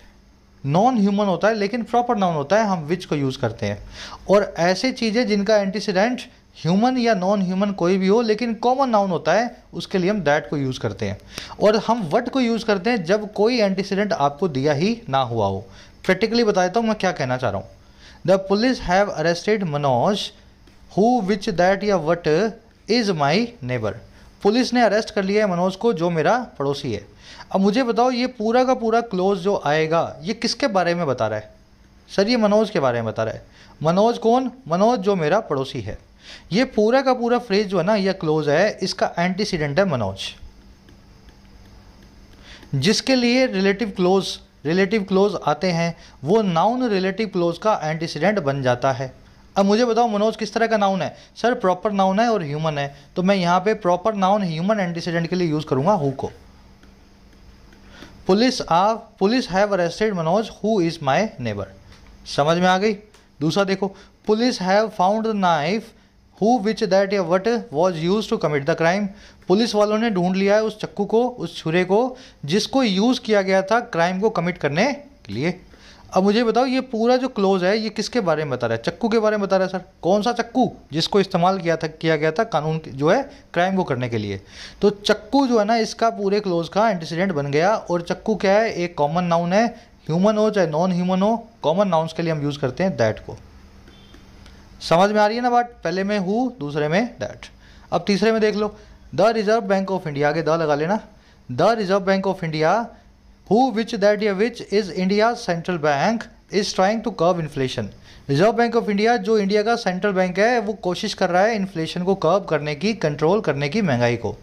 नॉन ह्यूमन होता है लेकिन प्रॉपर नाउन होता है हम विच को यूज़ करते हैं और ऐसे चीज़ें जिनका एंटीसीडेंट ह्यूमन या नॉन ह्यूमन कोई भी हो लेकिन कॉमन नाउन होता है उसके लिए हम दैट को यूज़ करते हैं और हम वट को यूज़ करते हैं जब कोई एंटीसीडेंट आपको दिया ही ना हुआ हो प्रैक्टिकली बता देता हूँ मैं क्या कहना चाह रहा हूँ the police have arrested Manoj who which that या what is my neighbour police ने अरेस्ट कर लिया है मनोज को जो मेरा पड़ोसी है अब मुझे बताओ ये पूरा का पूरा क्लोज जो आएगा ये किसके बारे में बता रहा है सर ये मनोज के बारे में बता रहा है मनोज कौन मनोज जो मेरा पड़ोसी है ये पूरा का पूरा फ्रेज जो है ना ये क्लोज है इसका एंटीसीडेंट है मनोज जिसके लिए रिलेटिव क्लोज रिलेटिव क्लोज आते हैं वो नाउन रिलेटिव क्लोज का एंटीसीडेंट बन जाता है अब मुझे बताओ मनोज किस तरह का नाउन है सर प्रॉपर नाउन है और ह्यूमन है तो मैं यहाँ पे प्रॉपर नाउन ह्यूमन एंटीसीडेंट के लिए यूज़ करूँगा हु को police uh police have arrested Manoj who is my neighbour समझ में आ गई दूसरा देखो police have found the knife who which that या what was used to commit the crime police वालों ने ढूंढ लिया है उस चक्कू को उस छुरे को जिसको यूज़ किया गया था क्राइम को कमिट करने के लिए अब मुझे बताओ ये पूरा जो क्लोज है ये किसके बारे में बता रहा है चक्कू के बारे में बता रहा है सर कौन सा चक्कू जिसको इस्तेमाल किया था किया गया था कानून जो है क्राइम को करने के लिए तो चक्कू जो है ना इसका पूरे क्लोज का एंटीसीडेंट बन गया और चक्कू क्या है एक कॉमन नाउन है ह्यूमन हो चाहे नॉन ह्यूमन हो कॉमन नाउन्स के लिए हम यूज़ करते हैं दैट को समझ में आ रही है ना बात पहले में हु दूसरे में दैट अब तीसरे में देख लो the reserve bank of India आगे द लगा लेना the reserve bank of India who which that या which is India central bank is trying to curb inflation reserve bank of India जो इंडिया का सेंट्रल बैंक है वो कोशिश कर रहा है इन्फ्लेशन को कर्व करने की कंट्रोल करने की महंगाई को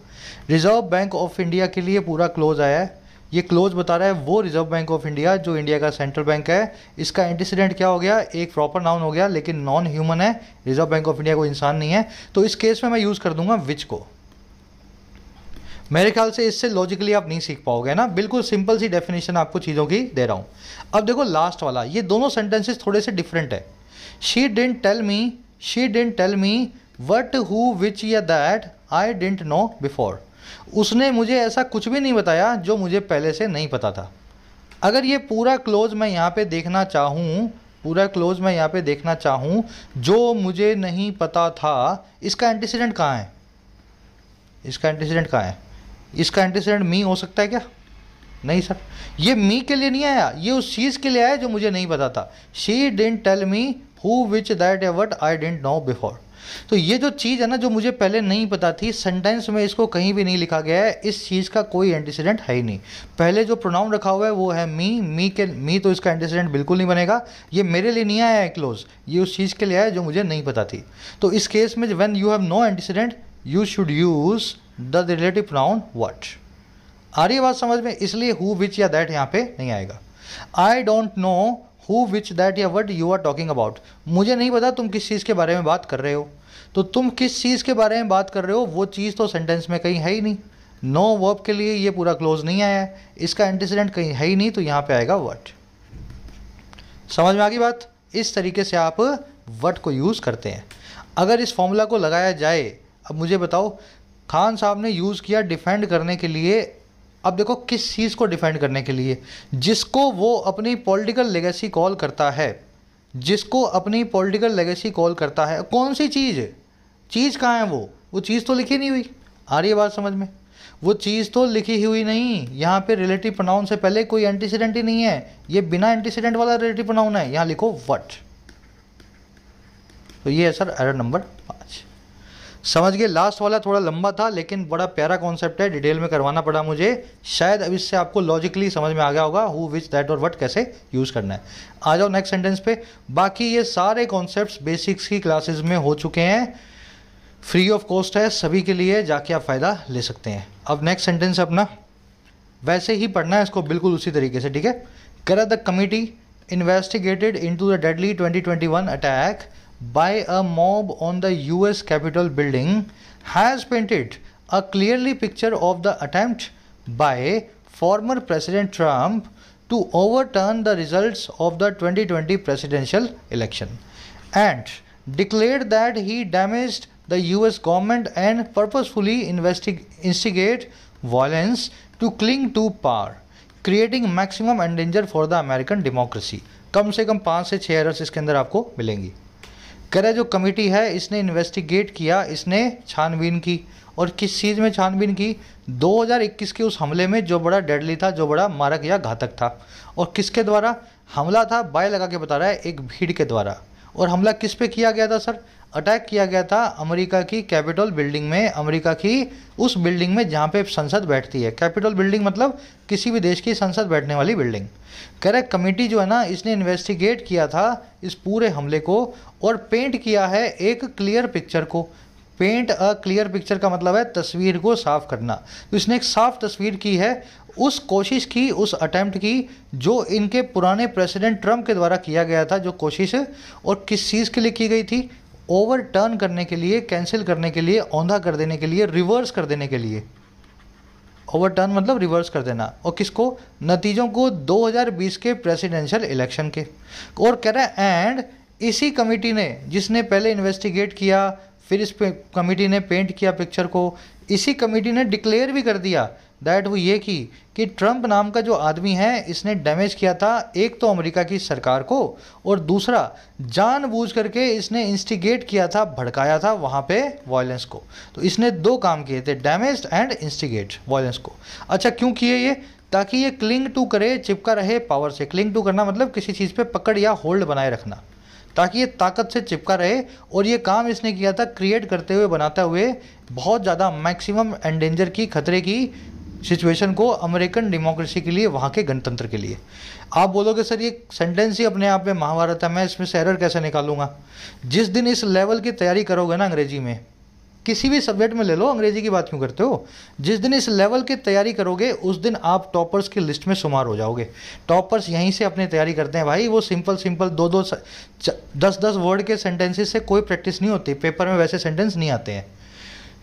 रिजर्व बैंक ऑफ इंडिया के लिए पूरा क्लोज आया है ये क्लोज बता रहा है वो रिजर्व बैंक ऑफ इंडिया जो इंडिया का सेंट्रल बैंक है इसका एंटीसीडेंट क्या हो गया एक प्रॉपर नाउन हो गया लेकिन नॉन ह्यूमन है रिजर्व बैंक ऑफ इंडिया कोई इंसान नहीं है तो इस केस में मैं यूज़ कर दूंगा विच को मेरे ख्याल से इससे लॉजिकली आप नहीं सीख पाओगे ना बिल्कुल सिंपल सी डेफिनेशन आपको चीज़ों की दे रहा हूं अब देखो लास्ट वाला ये दोनों सेंटेंसेस थोड़े से डिफरेंट है she didn't tell me she didn't tell me what who which या that I didn't know before उसने मुझे ऐसा कुछ भी नहीं बताया जो मुझे पहले से नहीं पता था अगर ये पूरा क्लोज मैं यहाँ पे देखना चाहूँ पूरा क्लोज मैं यहाँ पे देखना चाहूँ जो मुझे नहीं पता था इसका एंटीसीडेंट कहाँ है इसका एंटीसीडेंट कहाँ है इसका एंटीसीडेंट मी हो सकता है क्या नहीं सर ये मी के लिए नहीं आया ये उस चीज़ के लिए आया जो मुझे नहीं पता था she didn't tell me who which that what I didn't know before तो ये जो चीज़ है ना जो मुझे पहले नहीं पता थी सेंटेंस में इसको कहीं भी नहीं लिखा गया है इस चीज़ का कोई एंटीसीडेंट है ही नहीं पहले जो प्रोनाउन रखा हुआ है वो है मी मी के मी तो इसका एंटीसीडेंट बिल्कुल नहीं बनेगा ये मेरे लिए नहीं आया है क्लोज ये उस चीज़ के लिए आया जो मुझे नहीं पता थी तो इस केस में when you have no antecedent you should use the relative pronoun what आ रही बात समझ में इसलिए हु विच या दैट यहाँ पे नहीं आएगा I don't know who which that या what you are talking about मुझे नहीं पता तुम किस चीज़ के बारे में बात कर रहे हो तो तुम किस चीज़ के बारे में बात कर रहे हो वो चीज़ तो सेंटेंस में कहीं है ही नहीं नो no वर्ब के लिए ये पूरा क्लोज नहीं आया है इसका एंटीसीडेंट कहीं है ही नहीं तो यहाँ पे आएगा वट समझ में आ गई बात इस तरीके से आप वट को यूज़ करते हैं अगर इस फॉर्मूला को लगाया जाए अब मुझे बताओ खान साहब ने यूज़ किया डिफेंड करने के लिए अब देखो किस चीज़ को डिफेंड करने के लिए जिसको वो अपनी पॉलिटिकल लेगेसी कॉल करता है जिसको अपनी पॉलिटिकल लेगेसी कॉल करता है कौन सी चीज़ चीज़ कहाँ है वो वो चीज़ तो लिखी नहीं हुई आ रही है बात समझ में वो चीज़ तो लिखी हुई नहीं यहाँ पे रिलेटिव प्रोनाउन से पहले कोई एंटीसीडेंट ही नहीं है ये बिना एंटीसीडेंट वाला रिलेटिव प्रोनाउन है यहाँ लिखो वट तो ये है सर एरर नंबर समझ गए लास्ट वाला थोड़ा लंबा था लेकिन बड़ा प्यारा कॉन्सेप्ट है डिटेल में करवाना पड़ा मुझे शायद अब इससे आपको लॉजिकली समझ में आ गया होगा हु विच दैट और वट कैसे यूज़ करना है आ जाओ नेक्स्ट सेंटेंस पे बाकी ये सारे कॉन्सेप्ट बेसिक्स की क्लासेज में हो चुके हैं फ्री ऑफ कॉस्ट है सभी के लिए जाके आप फ़ायदा ले सकते हैं अब नेक्स्ट सेंटेंस अपना वैसे ही पढ़ना है इसको बिल्कुल उसी तरीके से ठीक है कर the committee investigated into the deadly twenty twenty one attack by a mob on the US Capitol building has painted a clearly picture of the attempt by former President Trump to overturn the results of the 2020 presidential election and declared that he damaged the US government and purposefully investig- instigate violence to cling to power creating maximum endanger for the American democracy कम से कम पाँच से छह errors इसके अंदर आपको मिलेंगी कह रहा जो कमेटी है इसने इन्वेस्टिगेट किया इसने छानबीन की और किस चीज़ में छानबीन की 2021 के उस हमले में जो बड़ा डेडली था जो बड़ा मारक या घातक था और किसके द्वारा हमला था बाय लगा के बता रहा है एक भीड़ के द्वारा और हमला किस पे किया गया था सर अटैक किया गया था अमेरिका की कैपिटल बिल्डिंग में अमेरिका की उस बिल्डिंग में जहाँ पे संसद बैठती है कैपिटल बिल्डिंग मतलब किसी भी देश की संसद बैठने वाली बिल्डिंग कह रहे कमेटी जो है ना इसने इन्वेस्टिगेट किया था इस पूरे हमले को और पेंट किया है एक क्लियर पिक्चर को पेंट अ क्लियर पिक्चर का मतलब है तस्वीर को साफ करना तो इसने एक साफ तस्वीर की है उस कोशिश की उस अटैम्प्ट की जो इनके पुराने प्रेसिडेंट ट्रम्प के द्वारा किया गया था जो कोशिश और किस चीज़ के लिए की गई थी ओवरटर्न करने के लिए कैंसिल करने के लिए औंधा कर देने के लिए रिवर्स कर देने के लिए ओवरटर्न मतलब रिवर्स कर देना और किसको नतीजों को 2020 के प्रेसिडेंशियल इलेक्शन के और कह रहा है एंड इसी कमेटी ने जिसने पहले इन्वेस्टिगेट किया फिर इस कमेटी ने पेंट किया पिक्चर को इसी कमेटी ने डिक्लेयर भी कर दिया दैट वो ये की कि ट्रम्प नाम का जो आदमी है इसने डैमेज किया था एक तो अमेरिका की सरकार को और दूसरा जानबूझ करके इसने इंस्टिगेट किया था भड़काया था वहाँ पे वायलेंस को तो इसने दो काम किए थे डैमेज एंड इंस्टिगेट वायलेंस को अच्छा क्यों किए ये ताकि ये क्लिंग टू करे चिपका रहे पावर से क्लिंग टू करना मतलब किसी चीज़ पे पकड़ या होल्ड बनाए रखना ताकि ये ताकत से चिपका रहे और ये काम इसने किया था क्रिएट करते हुए बनाते हुए बहुत ज़्यादा मैक्सिमम एंडेंजर की खतरे की सिचुएशन को अमेरिकन डेमोक्रेसी के लिए वहाँ के गणतंत्र के लिए आप बोलोगे सर ये सेंटेंस ही अपने आप में महाभारत है मैं इसमें एरर कैसे निकालूंगा जिस दिन इस लेवल की तैयारी करोगे ना अंग्रेजी में किसी भी सब्जेक्ट में ले लो अंग्रेजी की बात क्यों करते हो जिस दिन इस लेवल की तैयारी करोगे उस दिन आप टॉपर्स की लिस्ट में शुमार हो जाओगे टॉपर्स यहीं से अपनी तैयारी करते हैं भाई वो सिंपल सिंपल दो दो दस दस वर्ड के सेंटेंसेस से कोई प्रैक्टिस नहीं होती पेपर में वैसे सेंटेंस नहीं आते हैं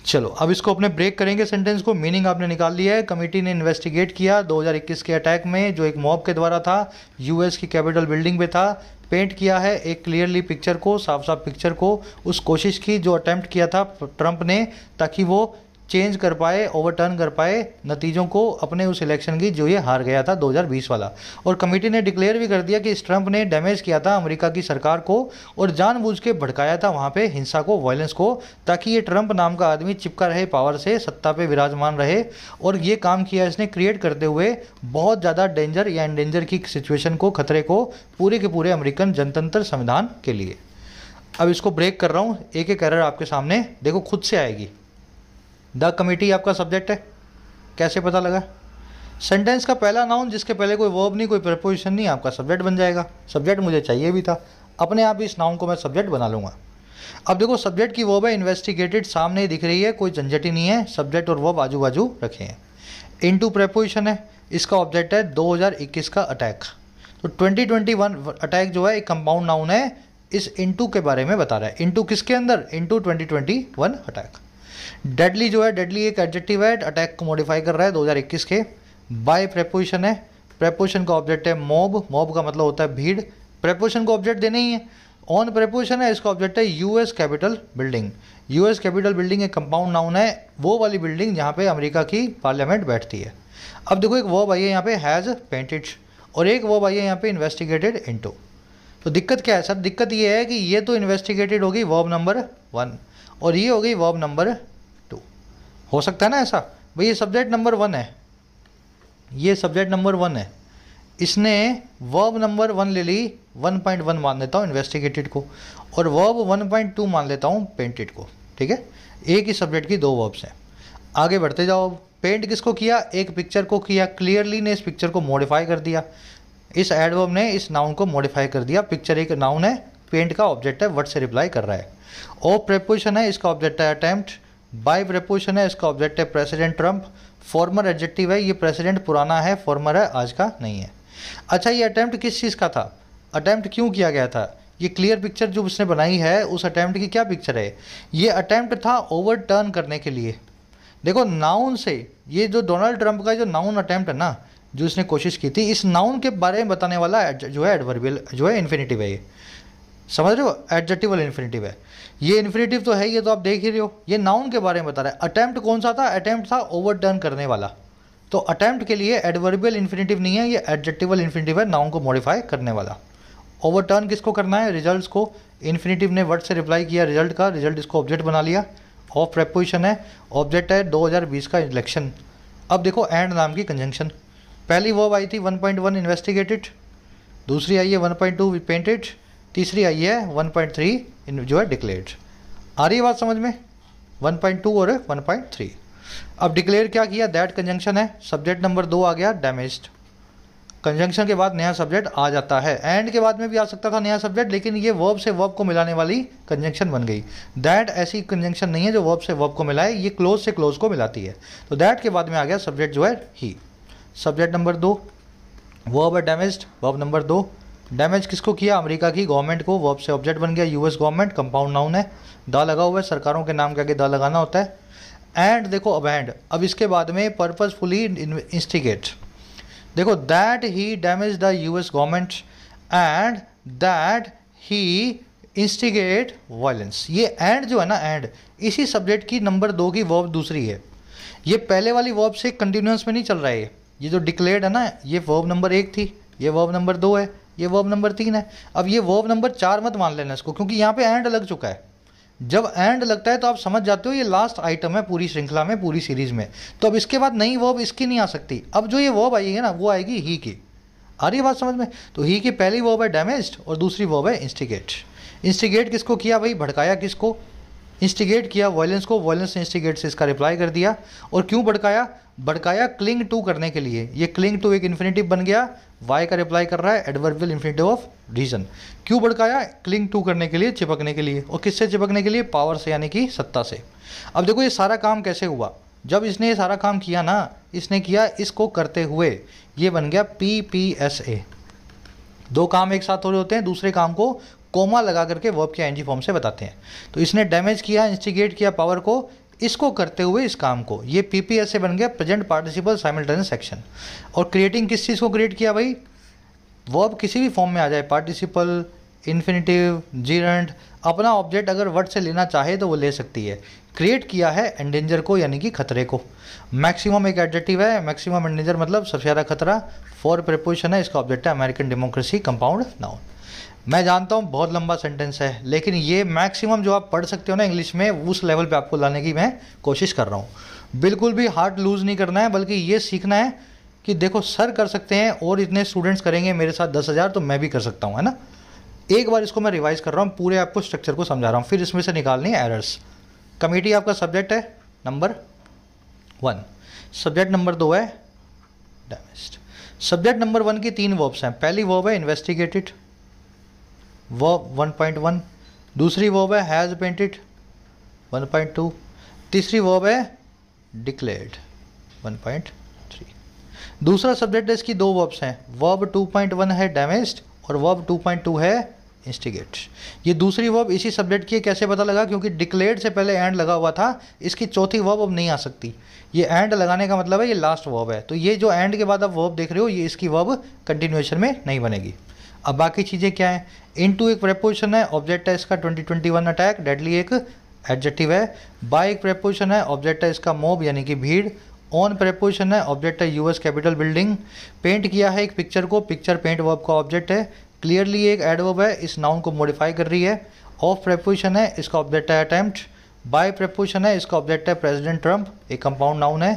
चलो अब इसको अपने ब्रेक करेंगे सेंटेंस को मीनिंग आपने निकाल लिया है कमेटी ने इन्वेस्टिगेट किया 2021 के अटैक में जो एक मॉब के द्वारा था यूएस की कैपिटल बिल्डिंग पे था पेंट किया है एक क्लियरली पिक्चर को साफ साफ पिक्चर को उस कोशिश की जो अटैम्प्ट किया था ट्रंप ने ताकि वो चेंज कर पाए ओवरटर्न कर पाए नतीजों को अपने उस इलेक्शन की जो ये हार गया था 2020 वाला और कमेटी ने डिक्लेयर भी कर दिया कि इस ट्रंप ने डैमेज किया था अमेरिका की सरकार को और जानबूझ के भड़काया था वहाँ पे हिंसा को वायलेंस को ताकि ये ट्रंप नाम का आदमी चिपका रहे पावर से सत्ता पे विराजमान रहे और ये काम किया इसने क्रिएट करते हुए बहुत ज़्यादा डेंजर या इनडेंजर की सिचुएशन को खतरे को पूरे के पूरे अमेरिकन जनतंत्र संविधान के लिए अब इसको ब्रेक कर रहा हूँ एक एक एरर आपके सामने देखो खुद से आएगी द कमेटी आपका सब्जेक्ट है कैसे पता लगा सेंटेंस का पहला नाउन जिसके पहले कोई वर्ब नहीं कोई प्रपोजिशन नहीं आपका सब्जेक्ट बन जाएगा सब्जेक्ट मुझे चाहिए भी था अपने आप ही इस नाउन को मैं सब्जेक्ट बना लूँगा अब देखो सब्जेक्ट की वर्ब है इन्वेस्टिगेटेड सामने ही दिख रही है कोई झंझट ही नहीं है सब्जेक्ट और वर्ब आजू बाजू रखे हैं इन टू प्रपोजिशन है इसका ऑब्जेक्ट है 2021 का अटैक तो 2021 अटैक जो है एक कंपाउंड नाउन है इस इनटू के बारे में बता रहा है इनटू किसके अंदर इनटू 2021 अटैक डेडली जो है डेडली एक एडजेक्टिव है अटैक को मॉडिफाई कर रहा है 2021 के बाय प्रेपोजिशन है प्रेपोजिशन का ऑब्जेक्ट है मॉब मॉब का मतलब होता है भीड़ प्रेपोजिशन को ऑब्जेक्ट देना ही है ऑन प्रेपोजिशन है इसका ऑब्जेक्ट है US capital building US capital building एक कंपाउंड नाउन है वो वाली बिल्डिंग जहाँ पे अमेरिका की पार्लियामेंट बैठती है अब देखो एक वर्ब आई है यहाँ पे हैज़ पेंटेड और एक वर्ब आई है यहाँ पे इन्वेस्टिगेटेड इनटू तो दिक्कत क्या है सर दिक्कत ये है कि ये तो इन्वेस्टिगेटेड होगी वर्ब नंबर वन और ये होगी वॉब वर्ब नंबर हो सकता है ना ऐसा भाई ये सब्जेक्ट नंबर वन है ये सब्जेक्ट नंबर वन है इसने वर्ब नंबर वन ले ली 1.1 मान लेता हूँ इन्वेस्टिगेटेड को और वर्ब 1.2 मान लेता हूँ पेंटेड को ठीक है एक ही सब्जेक्ट की दो वर्ब्स हैं आगे बढ़ते जाओ पेंट किसको किया एक पिक्चर को किया क्लियरली ने इस पिक्चर को मॉडिफाई कर दिया इस एडवर्ब ने इस नाउन को मॉडिफाई कर दिया पिक्चर एक नाउन है पेंट का ऑब्जेक्ट है वर्ड से रिप्लाई कर रहा है और प्रेपोजिशन है इसका ऑब्जेक्ट है अटैम्प्ट बाई प्रपोशन है इसका ऑब्जेक्ट है प्रेसिडेंट ट्रंप फॉर्मर एडजेक्टिव है ये प्रेसिडेंट पुराना है फॉर्मर है आज का नहीं है अच्छा ये अटैम्प्ट किस चीज़ का था अटैम्प्ट क्यों किया गया था ये क्लियर पिक्चर जो उसने बनाई है उस अटैम्प्ट की क्या पिक्चर है ये अटैम्प्ट था ओवर टर्न करने के लिए देखो नाउन से ये जो डोनाल्ड ट्रंप का जो नाउन अटैम्प्ट है ना जो इसने कोशिश की थी इस नाउन के बारे में बताने वाला जो है एडवर्बियल जो है इन्फिनेटिव है ये समझ रहे हो एडजेक्टिवल इन्फिनेटिव है ये इन्फिनेटिव तो है ये तो आप देख ही रहे हो ये नाउन के बारे में बता रहा है अटैम्प्ट कौन सा था अटैम्प्ट था ओवरटर्न करने वाला तो अटैम्प्ट के लिए एडवर्बियल इन्फिनेटिव नहीं है ये एडजेक्टिवल इन्फिनेटिव है नाउन को मॉडिफाई करने वाला ओवरटर्न किसको करना है रिजल्ट को इन्फिनेटिव ने वर्ड से रिप्लाई किया रिजल्ट का रिजल्ट इसको ऑब्जेक्ट बना लिया ऑफ प्रेपोजिशन है ऑब्जेक्ट है 2020 का इलेक्शन अब देखो एंड नाम की कंजंक्शन पहली वर्ब आई थी 1.1 इन्वेस्टिगेटेड दूसरी आई है 1.2 पेंटेड तीसरी आई है 1.3 इन जो है डिक्लेयर आ रही है बात समझ में 1.2 और 1.3 अब डिक्लेयर क्या किया दैट कंजंक्शन है सब्जेक्ट नंबर दो आ गया डैमेज्ड कंजंक्शन के बाद नया सब्जेक्ट आ जाता है एंड के बाद में भी आ सकता था नया सब्जेक्ट लेकिन ये वर्ब से वर्ब को मिलाने वाली कंजंक्शन बन गई दैट ऐसी कंजंक्शन नहीं है जो वर्ब से वर्ब को मिलाए ये क्लोज से क्लोज को मिलाती है तो दैट के बाद में आ गया सब्जेक्ट जो है ही सब्जेक्ट नंबर दो वर्ब है डैमेज्ड वर्ब नंबर दो डैमेज किसको किया अमेरिका की गवर्नमेंट को वर्ब से ऑब्जेक्ट बन गया यूएस गवर्नमेंट कंपाउंड नाउन है द लगा हुआ है सरकारों के नाम के आगे द लगाना होता है एंड देखो अब एंड अब इसके बाद में पर्पजफुली इंस्टिगेट देखो that he damage the US government and that he instigate violence ये एंड जो है ना एंड इसी सब्जेक्ट की नंबर दो की वर्ब दूसरी है ये पहले वाली वर्ब से कंटिन्यूस में नहीं चल रहा है ये जो डिक्लेयर्ड है ना ये वर्ब नंबर एक थी ये वर्ब नंबर दो है ये वर्ब नंबर तीन है अब ये वर्ब नंबर चार मत मान लेना इसको क्योंकि यहाँ पे एंड लग चुका है जब एंड लगता है तो आप समझ जाते हो ये लास्ट आइटम है पूरी श्रृंखला में पूरी सीरीज में तो अब इसके बाद नई वर्ब इसकी नहीं आ सकती अब जो ये वर्ब है ना वो आएगी ही की आ रही बात समझ में तो ही की पहली वर्ब है डैमेज और दूसरी वर्ब है इंस्टिगेट इंस्टिगेट किसको किया भाई भड़काया किसको इंस्टिगेट किया वॉयलेंस को वॉयलेंस ने इंस्टिगेट से इसका रिप्लाई कर दिया और क्यों भड़काया भड़काया क्लिंग टू करने के लिए ये क्लिंग टू एक इन्फिनेटिव बन गया वाई का रिप्लाई कर रहा है एडवर्बियल इन्फिनेटिव ऑफ रीजन क्यों भड़काया क्लिंग टू करने के लिए चिपकने के लिए और किससे चिपकने के लिए पावर से यानी कि सत्ता से अब देखो ये सारा काम कैसे हुआ जब इसने ये सारा काम किया ना इसने किया इसको करते हुए ये बन गया पी पी एस ए दो काम एक साथ हो रहे होते हैं दूसरे काम को कोमा लगा करके वर्ब के एनजी फॉर्म से बताते हैं तो इसने डैमेज किया इंस्टिगेट किया पावर को इसको करते हुए इस काम को ये एस ए बन गया प्रेजेंट पार्टिसिपल साइमल्टेनियस एक्शन और क्रिएटिंग किस चीज़ को क्रिएट किया भाई वो अब किसी भी फॉर्म में आ जाए पार्टिसिपल इन्फिनिटिव जीरेंट अपना ऑब्जेक्ट अगर वर्ड से लेना चाहे तो वो ले सकती है क्रिएट किया है एंडेंजर को यानी कि खतरे को मैक्सिमम एक एडजेक्टिव है मैक्सिमम एंडेंजर मतलब सबसे ज़्यादा खतरा फॉर प्रपोजिशन है इसका ऑब्जेक्ट है अमेरिकन डेमोक्रेसी कंपाउंड नाउन मैं जानता हूँ बहुत लंबा सेंटेंस है लेकिन ये मैक्सिमम जो आप पढ़ सकते हो ना इंग्लिश में उस लेवल पे आपको लाने की मैं कोशिश कर रहा हूँ बिल्कुल भी हार्ट लूज़ नहीं करना है बल्कि ये सीखना है कि देखो सर कर सकते हैं और इतने स्टूडेंट्स करेंगे मेरे साथ दस हज़ार तो मैं भी कर सकता हूँ है ना एक बार इसको मैं रिवाइज़ कर रहा हूँ पूरे आपको स्ट्रक्चर को समझा रहा हूँ फिर इसमें से निकालनी है एरर्स कमेटी आपका सब्जेक्ट है नंबर वन सब्जेक्ट नंबर दो है डैमेस्ट सब्जेक्ट नंबर वन की तीन वर्ब्स हैं पहली वर्ब है इन्वेस्टिगेटेड वो 1.1 दूसरी वर्ब है हैज़ पेंटेड 1.2 तीसरी वर्ब है डिक्लेयर्ड 1.3 दूसरा सब्जेक्ट है इसकी दो वर्ब्स हैं वर्ब 2.1 है डैमेज्ड और वर्ब 2.2 है इंस्टिगेट ये दूसरी वर्ब इसी सब्जेक्ट की कैसे पता लगा क्योंकि डिक्लेयर्ड से पहले एंड लगा हुआ था इसकी चौथी वर्ब अब नहीं आ सकती ये एंड लगाने का मतलब है ये लास्ट वर्ब है तो ये जो एंड के बाद आप वर्ब देख रहे हो ये इसकी वर्ब कंटिन्यूएशन में नहीं बनेगी अब बाकी चीज़ें क्या हैं इन टू एक प्रपोजिशन है ऑब्जेक्ट है इसका twenty twenty one attack deadly एक एडजेक्टिव है बाय एक प्रपोजिशन है ऑब्जेक्ट है इसका मोब यानी कि भीड़ ऑन प्रपोजिशन है ऑब्जेक्ट है यूएस कैपिटल बिल्डिंग पेंट किया है एक पिक्चर को पिक्चर पेंट वर्ब का ऑब्जेक्ट है क्लियरली एक एडवर्ब है इस नाउन को मॉडिफाई कर रही है ऑफ प्रपोजिशन है इसका ऑब्जेक्ट है अटैम्प्ट बाय प्रपोजिशन है इसका ऑब्जेक्ट है प्रेजिडेंट ट्रंप एक कंपाउंड नाउन है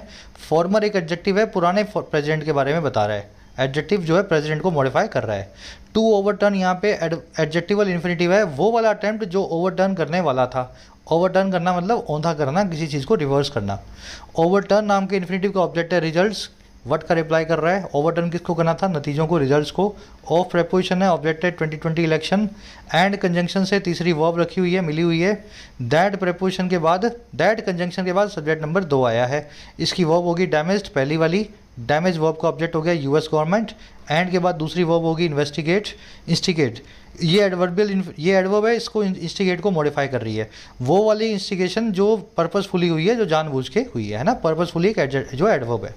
फॉर्मर एक एडजेक्टिव है पुराने प्रेजिडेंट के बारे में बता रहा है एडजेक्टिव जो है प्रेजिडेंट को मॉडिफाई कर रहा है टू ओवरटर्न यहाँ पे एडजेक्टिवल इन्फिनेटिव है वो वाला अटैम्प्ट जो ओवरटर्न करने वाला था ओवरटर्न करना मतलब ओंधा करना किसी चीज़ को रिवर्स करना ओवरटर्न नाम के इन्फिनेटिव का ऑब्जेक्ट है रिजल्ट्स वट का रिप्लाई कर रहा है ओवरटर्न किसको करना था नतीजों को रिजल्ट्स को ऑफ प्रपोजिशन है ऑब्जेक्ट है twenty twenty election and conjunction से तीसरी वर्ब रखी हुई है मिली हुई है दैट प्रपोजिशन के बाद दैट कंजंक्शन के बाद सब्जेक्ट नंबर दो आया है इसकी वर्ब होगी डैमेज पहली वाली डैमेज वर्ब का ऑब्जेक्ट हो गया यूएस गवर्नमेंट एंड के बाद दूसरी वर्ब होगी इन्वेस्टिगेट इंस्टिगेट ये एडवर्बियल ये एडवर्ब है इसको इंस्टिगेट को मॉडिफाई कर रही है वो वाली इंस्टिगेशन जो पर्पजफुली हुई है जो जानबूझ के हुई है ना पर्पजफुली एक जो एडवर्ब है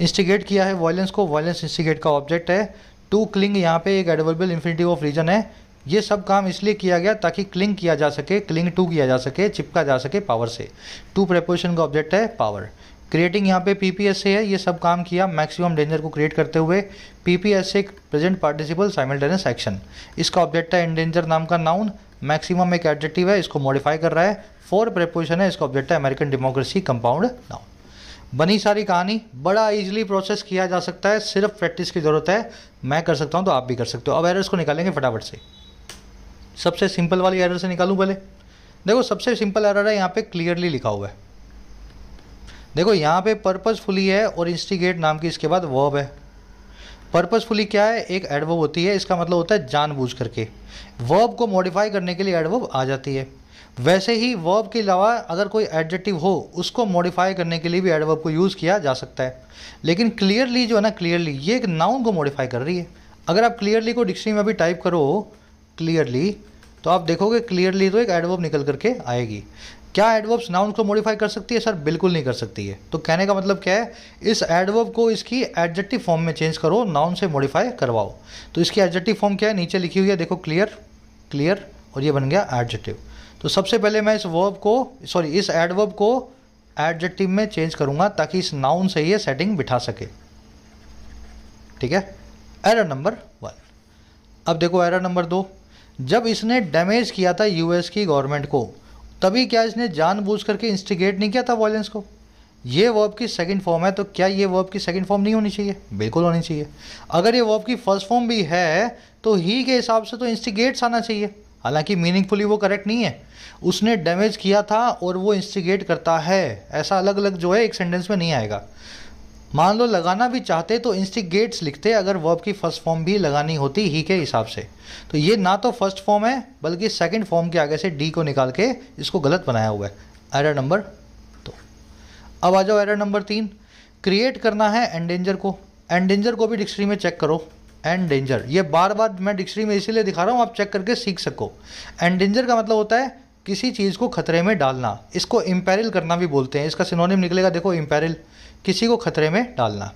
इंस्टिगेट किया है वायलेंस को वायलेंस इंस्टिगेट का ऑब्जेक्ट है टू क्लिंग यहाँ पे एक एडवर्बियल इन्फिनिटिव ऑफ रीजन है ये सब काम इसलिए किया गया ताकि क्लिंग किया जा सके क्लिंग टू किया जा सके चिपका जा सके पावर से टू प्रपोजिशन का ऑब्जेक्ट है पावर क्रिएटिंग यहाँ पे पी पी एस से है ये सब काम किया मैक्सिमम डेंजर को क्रिएट करते हुए पी पी एस से प्रेजेंट पार्टिसिपल साइमल्टेनियस एक्शन इसका ऑब्जेक्ट है इंडेंजर नाम का नाउन मैक्सिमम एक एडजेक्टिव है इसको मॉडिफाई कर रहा है फोर प्रपोजिशन है इसका ऑब्जेक्ट है अमेरिकन डेमोक्रेसी कंपाउंड नाउन बनी सारी कहानी बड़ा इजिली प्रोसेस किया जा सकता है सिर्फ प्रैक्टिस की ज़रूरत है मैं कर सकता हूँ तो आप भी कर सकते हो अब एरर्स को निकालेंगे फटाफट से सबसे सिंपल वाली एरर से निकालूँ पहले देखो सबसे सिंपल एरर है यहाँ पे क्लियरली लिखा हुआ है देखो यहाँ पे पर्पज़फुली है और इंस्टिगेट नाम की इसके बाद वर्ब है पर्पज़फुली क्या है एक एडवर्ब होती है इसका मतलब होता है जानबूझ करके वर्ब को मॉडिफाई करने के लिए एडवर्ब आ जाती है वैसे ही वर्ब के अलावा अगर कोई एडजेक्टिव हो उसको मॉडिफाई करने के लिए भी एडवर्ब को यूज़ किया जा सकता है लेकिन क्लियरली जो है ना क्लियरली ये एक नाउन को मॉडिफाई कर रही है अगर आप क्लियरली को डिक्शनरी में भी टाइप करो क्लियरली तो आप देखोगे क्लियरली तो एक एडवर्ब निकल करके आएगी क्या एडवर्ब्स नाउन को मॉडिफाई कर सकती है सर बिल्कुल नहीं कर सकती है तो कहने का मतलब क्या है इस एडवर्ब को इसकी एडजेक्टिव फॉर्म में चेंज करो नाउन से मॉडिफाई करवाओ तो इसकी एडजेक्टिव फॉर्म क्या है नीचे लिखी हुई है देखो क्लियर क्लियर और ये बन गया एडजेक्टिव तो सबसे पहले मैं इस वर्ब को सॉरी इस एडवर्ब को एडजेक्टिव में चेंज करूंगा ताकि इस नाउन से ये सेटिंग बिठा सके ठीक है एरर नंबर वन अब देखो एरर नंबर दो जब इसने डैमेज किया था यूएस की गवर्नमेंट को तभी क्या इसने जानबूझ करके इंस्टिगेट नहीं किया था वॉयलेंस को ये वर्ब की सेकंड फॉर्म है तो क्या ये वर्ब की सेकंड फॉर्म नहीं होनी चाहिए बिल्कुल होनी चाहिए अगर ये वर्ब की फर्स्ट फॉर्म भी है तो ही के हिसाब से तो इंस्टिगेट्स आना चाहिए हालांकि मीनिंगफुली वो करेक्ट नहीं है उसने डैमेज किया था और वो इंस्टिगेट करता है ऐसा अलग अलग जो है एक सेंटेंस में नहीं आएगा मान लो लगाना भी चाहते तो इंस्टिगेट्स लिखते अगर वर्ब की फर्स्ट फॉर्म भी लगानी होती ही के हिसाब से तो ये ना तो फर्स्ट फॉर्म है बल्कि सेकंड फॉर्म के आगे से डी को निकाल के इसको गलत बनाया हुआ है एरर नंबर दो अब आ जाओ एरर नंबर तीन क्रिएट करना है एंडेंजर को एंडेंजर को भी डिक्शनरी में चेक करो एंडेंजर ये बार बार मैं डिक्शनरी में इसीलिए दिखा रहा हूँ आप चेक करके सीख सको एंडेंजर का मतलब होता है किसी चीज़ को खतरे में डालना इसको इम्पेरिल करना भी बोलते हैं इसका सिनोनिम निकलेगा देखो इम्पेरिल किसी को खतरे में डालना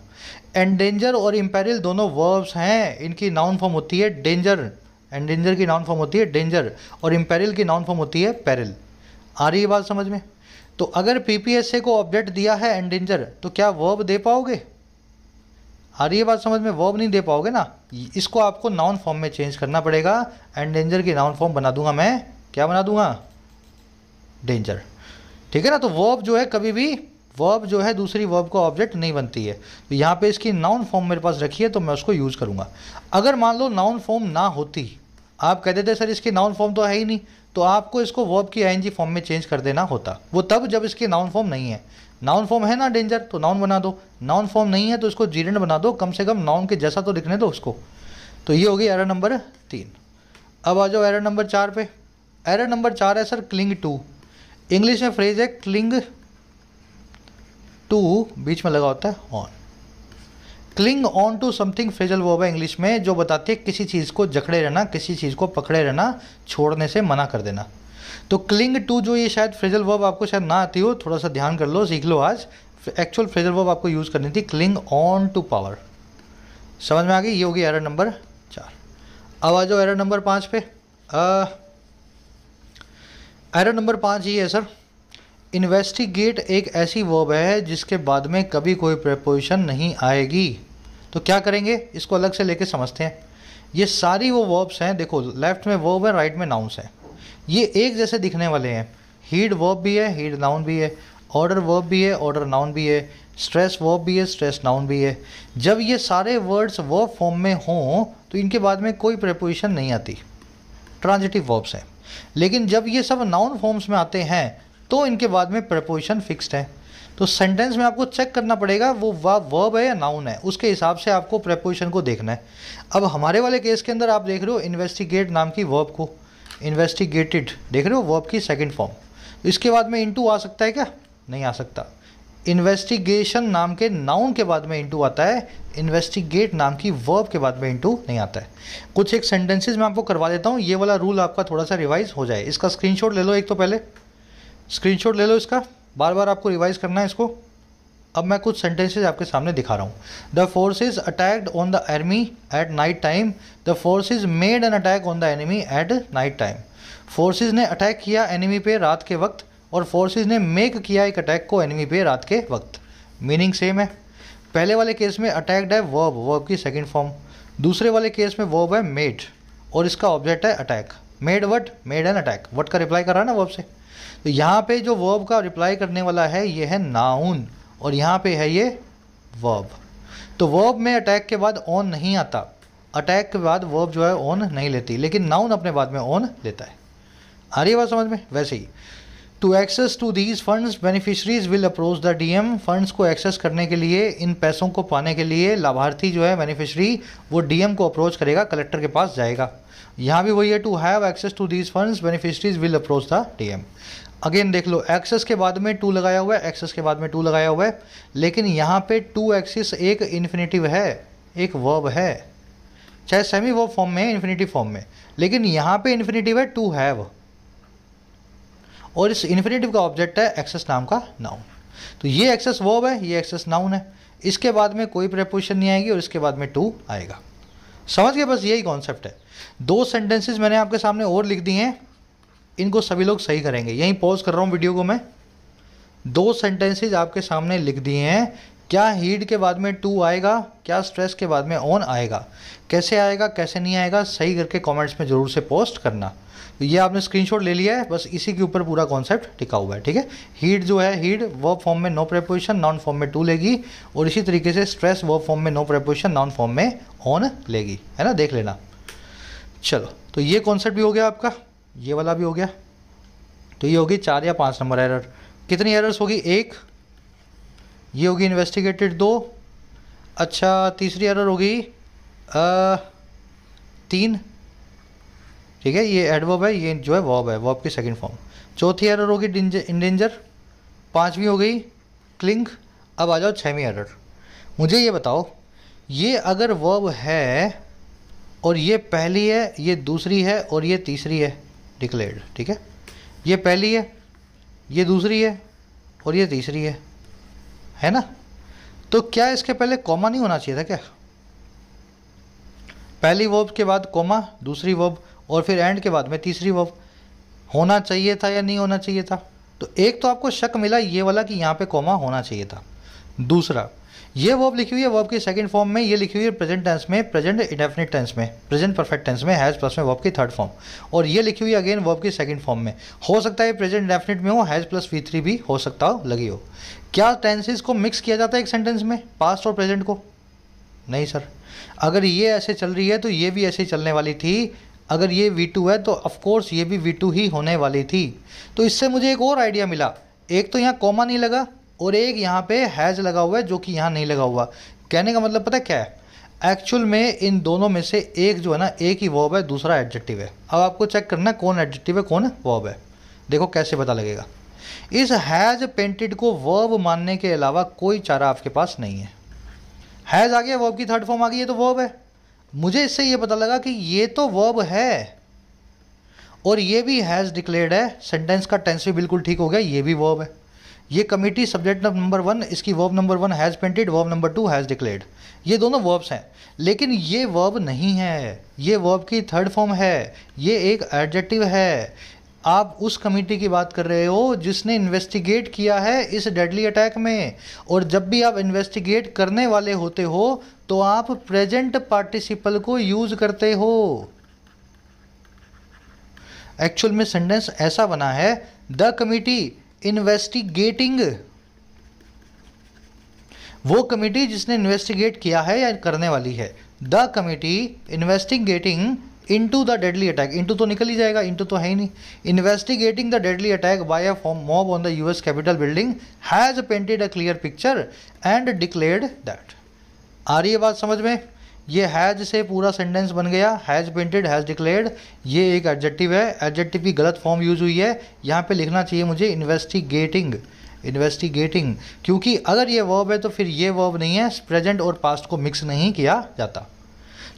एंडेंजर और इम्पेरिल दोनों वर्ब्स हैं इनकी नाउन फॉर्म होती है डेंजर एंडेंजर की नाउन फॉर्म होती है डेंजर और इम्पेरिल की नाउन फॉर्म होती है पेरिल आ रही है बात समझ में तो अगर पीपीएसए को ऑब्जेक्ट दिया है एंडेंजर तो क्या वर्ब दे पाओगे आ रही है बात समझ में वर्ब नहीं दे पाओगे ना इसको आपको नाउन फॉर्म में चेंज करना पड़ेगा एंडेंजर की नाउन फॉर्म बना दूंगा मैं क्या बना दूंगा डेंजर ठीक है ना तो वर्ब जो है कभी भी वर्ब जो है दूसरी वर्ब का ऑब्जेक्ट नहीं बनती है तो यहाँ पे इसकी नाउन फॉर्म मेरे पास रखी है तो मैं उसको यूज़ करूँगा अगर मान लो नाउन फॉर्म ना होती आप कह देते सर इसकी नाउन फॉर्म तो है ही नहीं तो आपको इसको वर्ब की आई फॉर्म में चेंज कर देना होता वो तब जब इसकी नाउन फॉर्म नहीं है नाउन फॉर्म है ना डेंजर तो नाउन बना दो नाउन फॉर्म नहीं है तो इसको जीरण बना दो कम से कम नाउन के जैसा तो लिखने दो उसको तो ये हो गई एरर नंबर तीन अब आ जाओ एरर नंबर चार पे एरर नंबर चार है सर क्लिंग टू इंग्लिश में फ्रेज है क्लिंग टू बीच में लगा होता है on cling on to something phrasal verb है इंग्लिश में जो बताती है किसी चीज़ को जकड़े रहना किसी चीज़ को पकड़े रहना छोड़ने से मना कर देना तो क्लिंग टू जो ये शायद फ्रेजल वर्ब आपको शायद ना आती हो थोड़ा सा ध्यान कर लो सीख लो आज एक्चुअल फ्रेजल वर्ब आपको यूज़ करनी थी क्लिंग ऑन टू पावर समझ में आ गई ये होगी एरर नंबर चार अब आ जाओ एरर नंबर पाँच पे एरर uh, नंबर पाँच ये है सर इन्वेस्टिगेट एक ऐसी वर्ब है जिसके बाद में कभी कोई प्रपोजिशन नहीं आएगी तो क्या करेंगे इसको अलग से लेके समझते हैं ये सारी वो वर्ब्स हैं देखो लेफ्ट में वर्ब है राइट में नाउन्स हैं ये एक जैसे दिखने वाले हैं हीड वर्ब भी है हीड नाउन भी है ऑर्डर वर्ब भी है ऑर्डर नाउन भी है स्ट्रेस वर्ब भी है स्ट्रेस नाउन भी है जब ये सारे वर्ड्स वर्ब फॉर्म में हों तो इनके बाद में कोई प्रपोजिशन नहीं आती ट्रांजिटिव वर्ब्स हैं लेकिन जब ये सब नाउन फॉर्म्स में आते हैं तो इनके बाद में प्रपोजिशन फिक्स्ड है तो सेंटेंस में आपको चेक करना पड़ेगा वो वर्ब है या नाउन है उसके हिसाब से आपको प्रपोजिशन को देखना है अब हमारे वाले केस के अंदर आप देख रहे हो इन्वेस्टिगेट नाम की वर्ब को इन्वेस्टिगेटेड देख रहे हो वर्ब की सेकेंड फॉर्म तो इसके बाद में इंटू आ सकता है क्या नहीं आ सकता इन्वेस्टिगेशन नाम के नाउन के बाद में इंटू आता है इन्वेस्टिगेट नाम की वर्ब के बाद में इंटू नहीं आता है कुछ एक सेंटेंसेज मैं आपको करवा देता हूँ ये वाला रूल आपका थोड़ा सा रिवाइज हो जाए इसका स्क्रीनशॉट ले लो एक तो पहले स्क्रीनशॉट ले लो इसका बार बार आपको रिवाइज करना है इसको अब मैं कुछ सेंटेंसेज आपके सामने दिखा रहा हूँ the forces attacked on the enemy at night time the forces made an attack on the enemy at night time forces ने अटैक किया एनिमी पे रात के वक्त और फोर्सेज ने मेक किया एक अटैक को एनिमी पे रात के वक्त मीनिंग सेम है पहले वाले केस में अटैक्ड है वर्ब वर्ब की सेकेंड फॉर्म दूसरे वाले केस में वर्ब है मेड और इसका ऑब्जेक्ट है attack made what made an attack what का रिप्लाई कर रहा है ना वर्ब से तो यहाँ पे जो वर्ब का रिप्लाई करने वाला है ये है नाउन और यहाँ पे है ये वर्ब तो वर्ब में अटैक के बाद ऑन नहीं आता अटैक के बाद वर्ब जो है ऑन नहीं लेती लेकिन नाउन अपने बाद में ऑन लेता है आ रही बात समझ में वैसे ही to access to these funds beneficiaries will approach the DM funds को एक्सेस करने के लिए इन पैसों को पाने के लिए लाभार्थी जो है बेनिफिशरी वो डीएम को अप्रोच करेगा कलेक्टर के पास जाएगा यहाँ भी वही है to have access to these funds beneficiaries will approach the DM again देख लो एक्सेस के बाद में टू लगाया हुआ है एक्सेस के बाद में टू लगाया हुआ है लेकिन यहाँ पे टू एक्सिस एक इन्फिनेटिव है एक वर्ब है चाहे सेमी वर्ब फॉर्म में है इन्फिनेटिव फॉर्म में लेकिन यहाँ पे इन्फिनेटिव है टू हैव और इस इन्फिनेटिव का ऑब्जेक्ट है एक्सेस नाम का नाउन तो ये एक्सेस वर्ब है ये एक्सेस नाउन है इसके बाद में कोई प्रपोजिशन नहीं आएगी और इसके बाद में टू आएगा समझ गए बस यही कॉन्सेप्ट है दो सेंटेंसेस मैंने आपके सामने और लिख दिए हैं इनको सभी लोग सही करेंगे यहीं पॉज कर रहा हूँ वीडियो को मैं दो सेंटेंसेज आपके सामने लिख दिए हैं क्या हीड के बाद में टू आएगा क्या स्ट्रेस के बाद में ऑन आएगा कैसे आएगा कैसे नहीं आएगा सही करके कमेंट्स में ज़रूर से पोस्ट करना तो ये आपने स्क्रीनशॉट ले लिया है बस इसी के ऊपर पूरा कॉन्सेप्ट टिका हुआ है ठीक है हीट जो है हीट वर्ब फॉर्म में नो प्रेपोजिशन नॉन फॉर्म में टू लेगी और इसी तरीके से स्ट्रेस वर्ब फॉर्म में नो प्रेपोजिशन नॉन फॉर्म में ऑन लेगी है ना देख लेना चलो तो ये कॉन्सेप्ट भी हो गया आपका ये वाला भी हो गया तो ये होगी चार या पाँच नंबर एरर कितनी एरर्स होगी एक ये होगी इन्वेस्टिगेटेड दो अच्छा तीसरी एरर होगी तीन ठीक है ये एडवर्ब है ये जो है वॉब है वॉब की सेकंड फॉर्म चौथी एरर होगी इंडेंजर पांचवी हो गई क्लिंग अब आ जाओ छवीं एरर मुझे ये बताओ ये अगर वॉब है और ये पहली है ये दूसरी है और ये तीसरी है डिक्लेयर्ड ठीक है ये पहली है ये दूसरी है और ये तीसरी है है ना तो क्या इसके पहले कॉमा नहीं होना चाहिए था क्या पहली वर्ब के बाद कॉमा दूसरी वर्ब और फिर एंड के बाद में तीसरी वर्ब होना चाहिए था या नहीं होना चाहिए था तो एक तो आपको शक मिला ये वाला कि यहाँ पे कॉमा होना चाहिए था दूसरा ये वर्ब लिखी हुई है वर्ब की सेकंड फॉर्म में ये लिखी हुई है प्रेजेंट टेंस में प्रेजेंट इंडेफिनिट टेंस में प्रेजेंट परफेक्ट टेंस में हैज़ प्लस में वर्ब की थर्ड फॉर्म और ये लिखी हुई है अगेन वर्ब की सेकंड फॉर्म में हो सकता है प्रेजेंट इंडेफिनिट में हो हैज़ प्लस वी थ्री भी हो सकता हो लगी हो क्या टेंसेज को मिक्स किया जाता है एक सेंटेंस में पास्ट और प्रेजेंट को नहीं सर अगर ये ऐसे चल रही है तो ये भी ऐसे चलने वाली थी अगर ये वी टू है तो ऑफकोर्स ये भी वी टू ही होने वाली थी तो इससे मुझे एक और आइडिया मिला एक तो यहाँ कॉमा नहीं लगा और एक यहाँ पे हैज़ लगा हुआ है जो कि यहाँ नहीं लगा हुआ कहने का मतलब पता क्या है एक्चुअल में इन दोनों में से एक जो है ना एक ही वॉब है दूसरा एडजेक्टिव है अब आपको चेक करना कौन एडजेक्टिव है कौन वॉब है देखो कैसे पता लगेगा इस हैज़ पेंटेड को वर्ब मानने के अलावा कोई चारा आपके पास नहीं है हैज़ आ गया वर्ब की थर्ड फॉर्म आ गई है तो वर्ब है मुझे इससे ये पता लगा कि ये तो वर्ब है और ये भी हैज़ डिक्लेयर्ड है सेंटेंस का टेंस भी बिल्कुल ठीक हो गया ये भी वर्ब है ये कमेटी सब्जेक्ट नंबर वन इसकी verb number one has painted verb number two has declared ये दोनों वर्ब्स हैं लेकिन ये वर्ब नहीं है ये वर्ब की थर्ड फॉर्म है ये एक एडजेक्टिव है आप उस कमेटी की बात कर रहे हो जिसने इन्वेस्टिगेट किया है इस डेडली अटैक में और जब भी आप इन्वेस्टिगेट करने वाले होते हो तो आप प्रेजेंट पार्टिसिपल को यूज़ करते हो एक्चुअल में सेंटेंस ऐसा बना है द कमेटी इन्वेस्टिगेटिंग वो कमेटी जिसने इन्वेस्टिगेट किया है या करने वाली है the committee investigating into the deadly attack into तो निकल ही जाएगा इनटू तो है ही नहीं investigating the deadly attack by a mob on the US capital building has painted a clear picture and declared that आ रही है बात समझ में ये हैज़ से पूरा सेंटेंस बन गया हैज़ पेंटेड हैज़ डिक्लेयर्ड ये एक एडजेक्टिव है एडजेक्टिव की गलत फॉर्म यूज़ हुई है यहाँ पे लिखना चाहिए मुझे इन्वेस्टिगेटिंग इन्वेस्टिगेटिंग क्योंकि अगर ये वर्ब है तो फिर ये वर्ब नहीं है प्रेजेंट और पास्ट को मिक्स नहीं किया जाता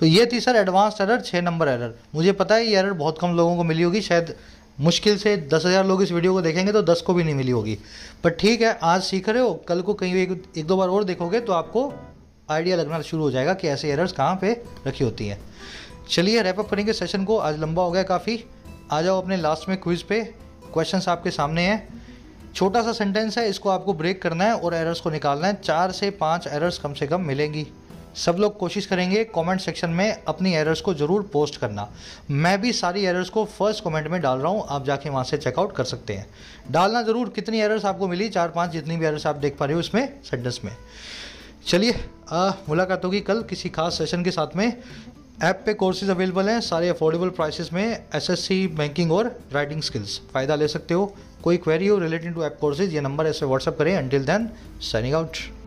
तो ये थी सर एडवांस एरर छः नंबर एरर मुझे पता है ये एरर बहुत कम लोगों को मिली होगी शायद मुश्किल से दस हज़ार लोग इस वीडियो को देखेंगे तो दस को भी नहीं मिली होगी पर ठीक है आज सीख रहे हो कल को कहीं एक, एक दो बार और देखोगे तो आपको आइडिया लगना शुरू हो जाएगा कि ऐसे एरर्स कहाँ पे रखी होती हैं चलिए रैपअप करेंगे सेशन को आज लंबा हो गया काफ़ी आ जाओ अपने लास्ट में क्विज़ पे क्वेश्चन आपके सामने हैं छोटा सा सेंटेंस है इसको आपको ब्रेक करना है और एरर्स को निकालना है चार से पाँच एरर्स कम से कम मिलेंगी सब लोग कोशिश करेंगे कमेंट सेक्शन में अपनी एरर्स को ज़रूर पोस्ट करना मैं भी सारी एरर्स को फर्स्ट कमेंट में डाल रहा हूँ आप जाके वहाँ से चेकआउट कर सकते हैं डालना ज़रूर कितनी एरर्स आपको मिली चार पाँच जितनी भी एरर्स आप देख पा रहे हो उसमें सेंटेंस में चलिए मुलाकात होगी कल किसी खास सेशन के साथ में ऐप पे कोर्सेज अवेलेबल हैं सारे अफोर्डेबल प्राइसेस में एसएससी बैंकिंग और राइटिंग स्किल्स फ़ायदा ले सकते हो कोई क्वेरी हो रिलेटेड टू ऐप कोर्सेज ये नंबर ऐसे व्हाट्सअप करें अंटिल देन साइनिंग आउट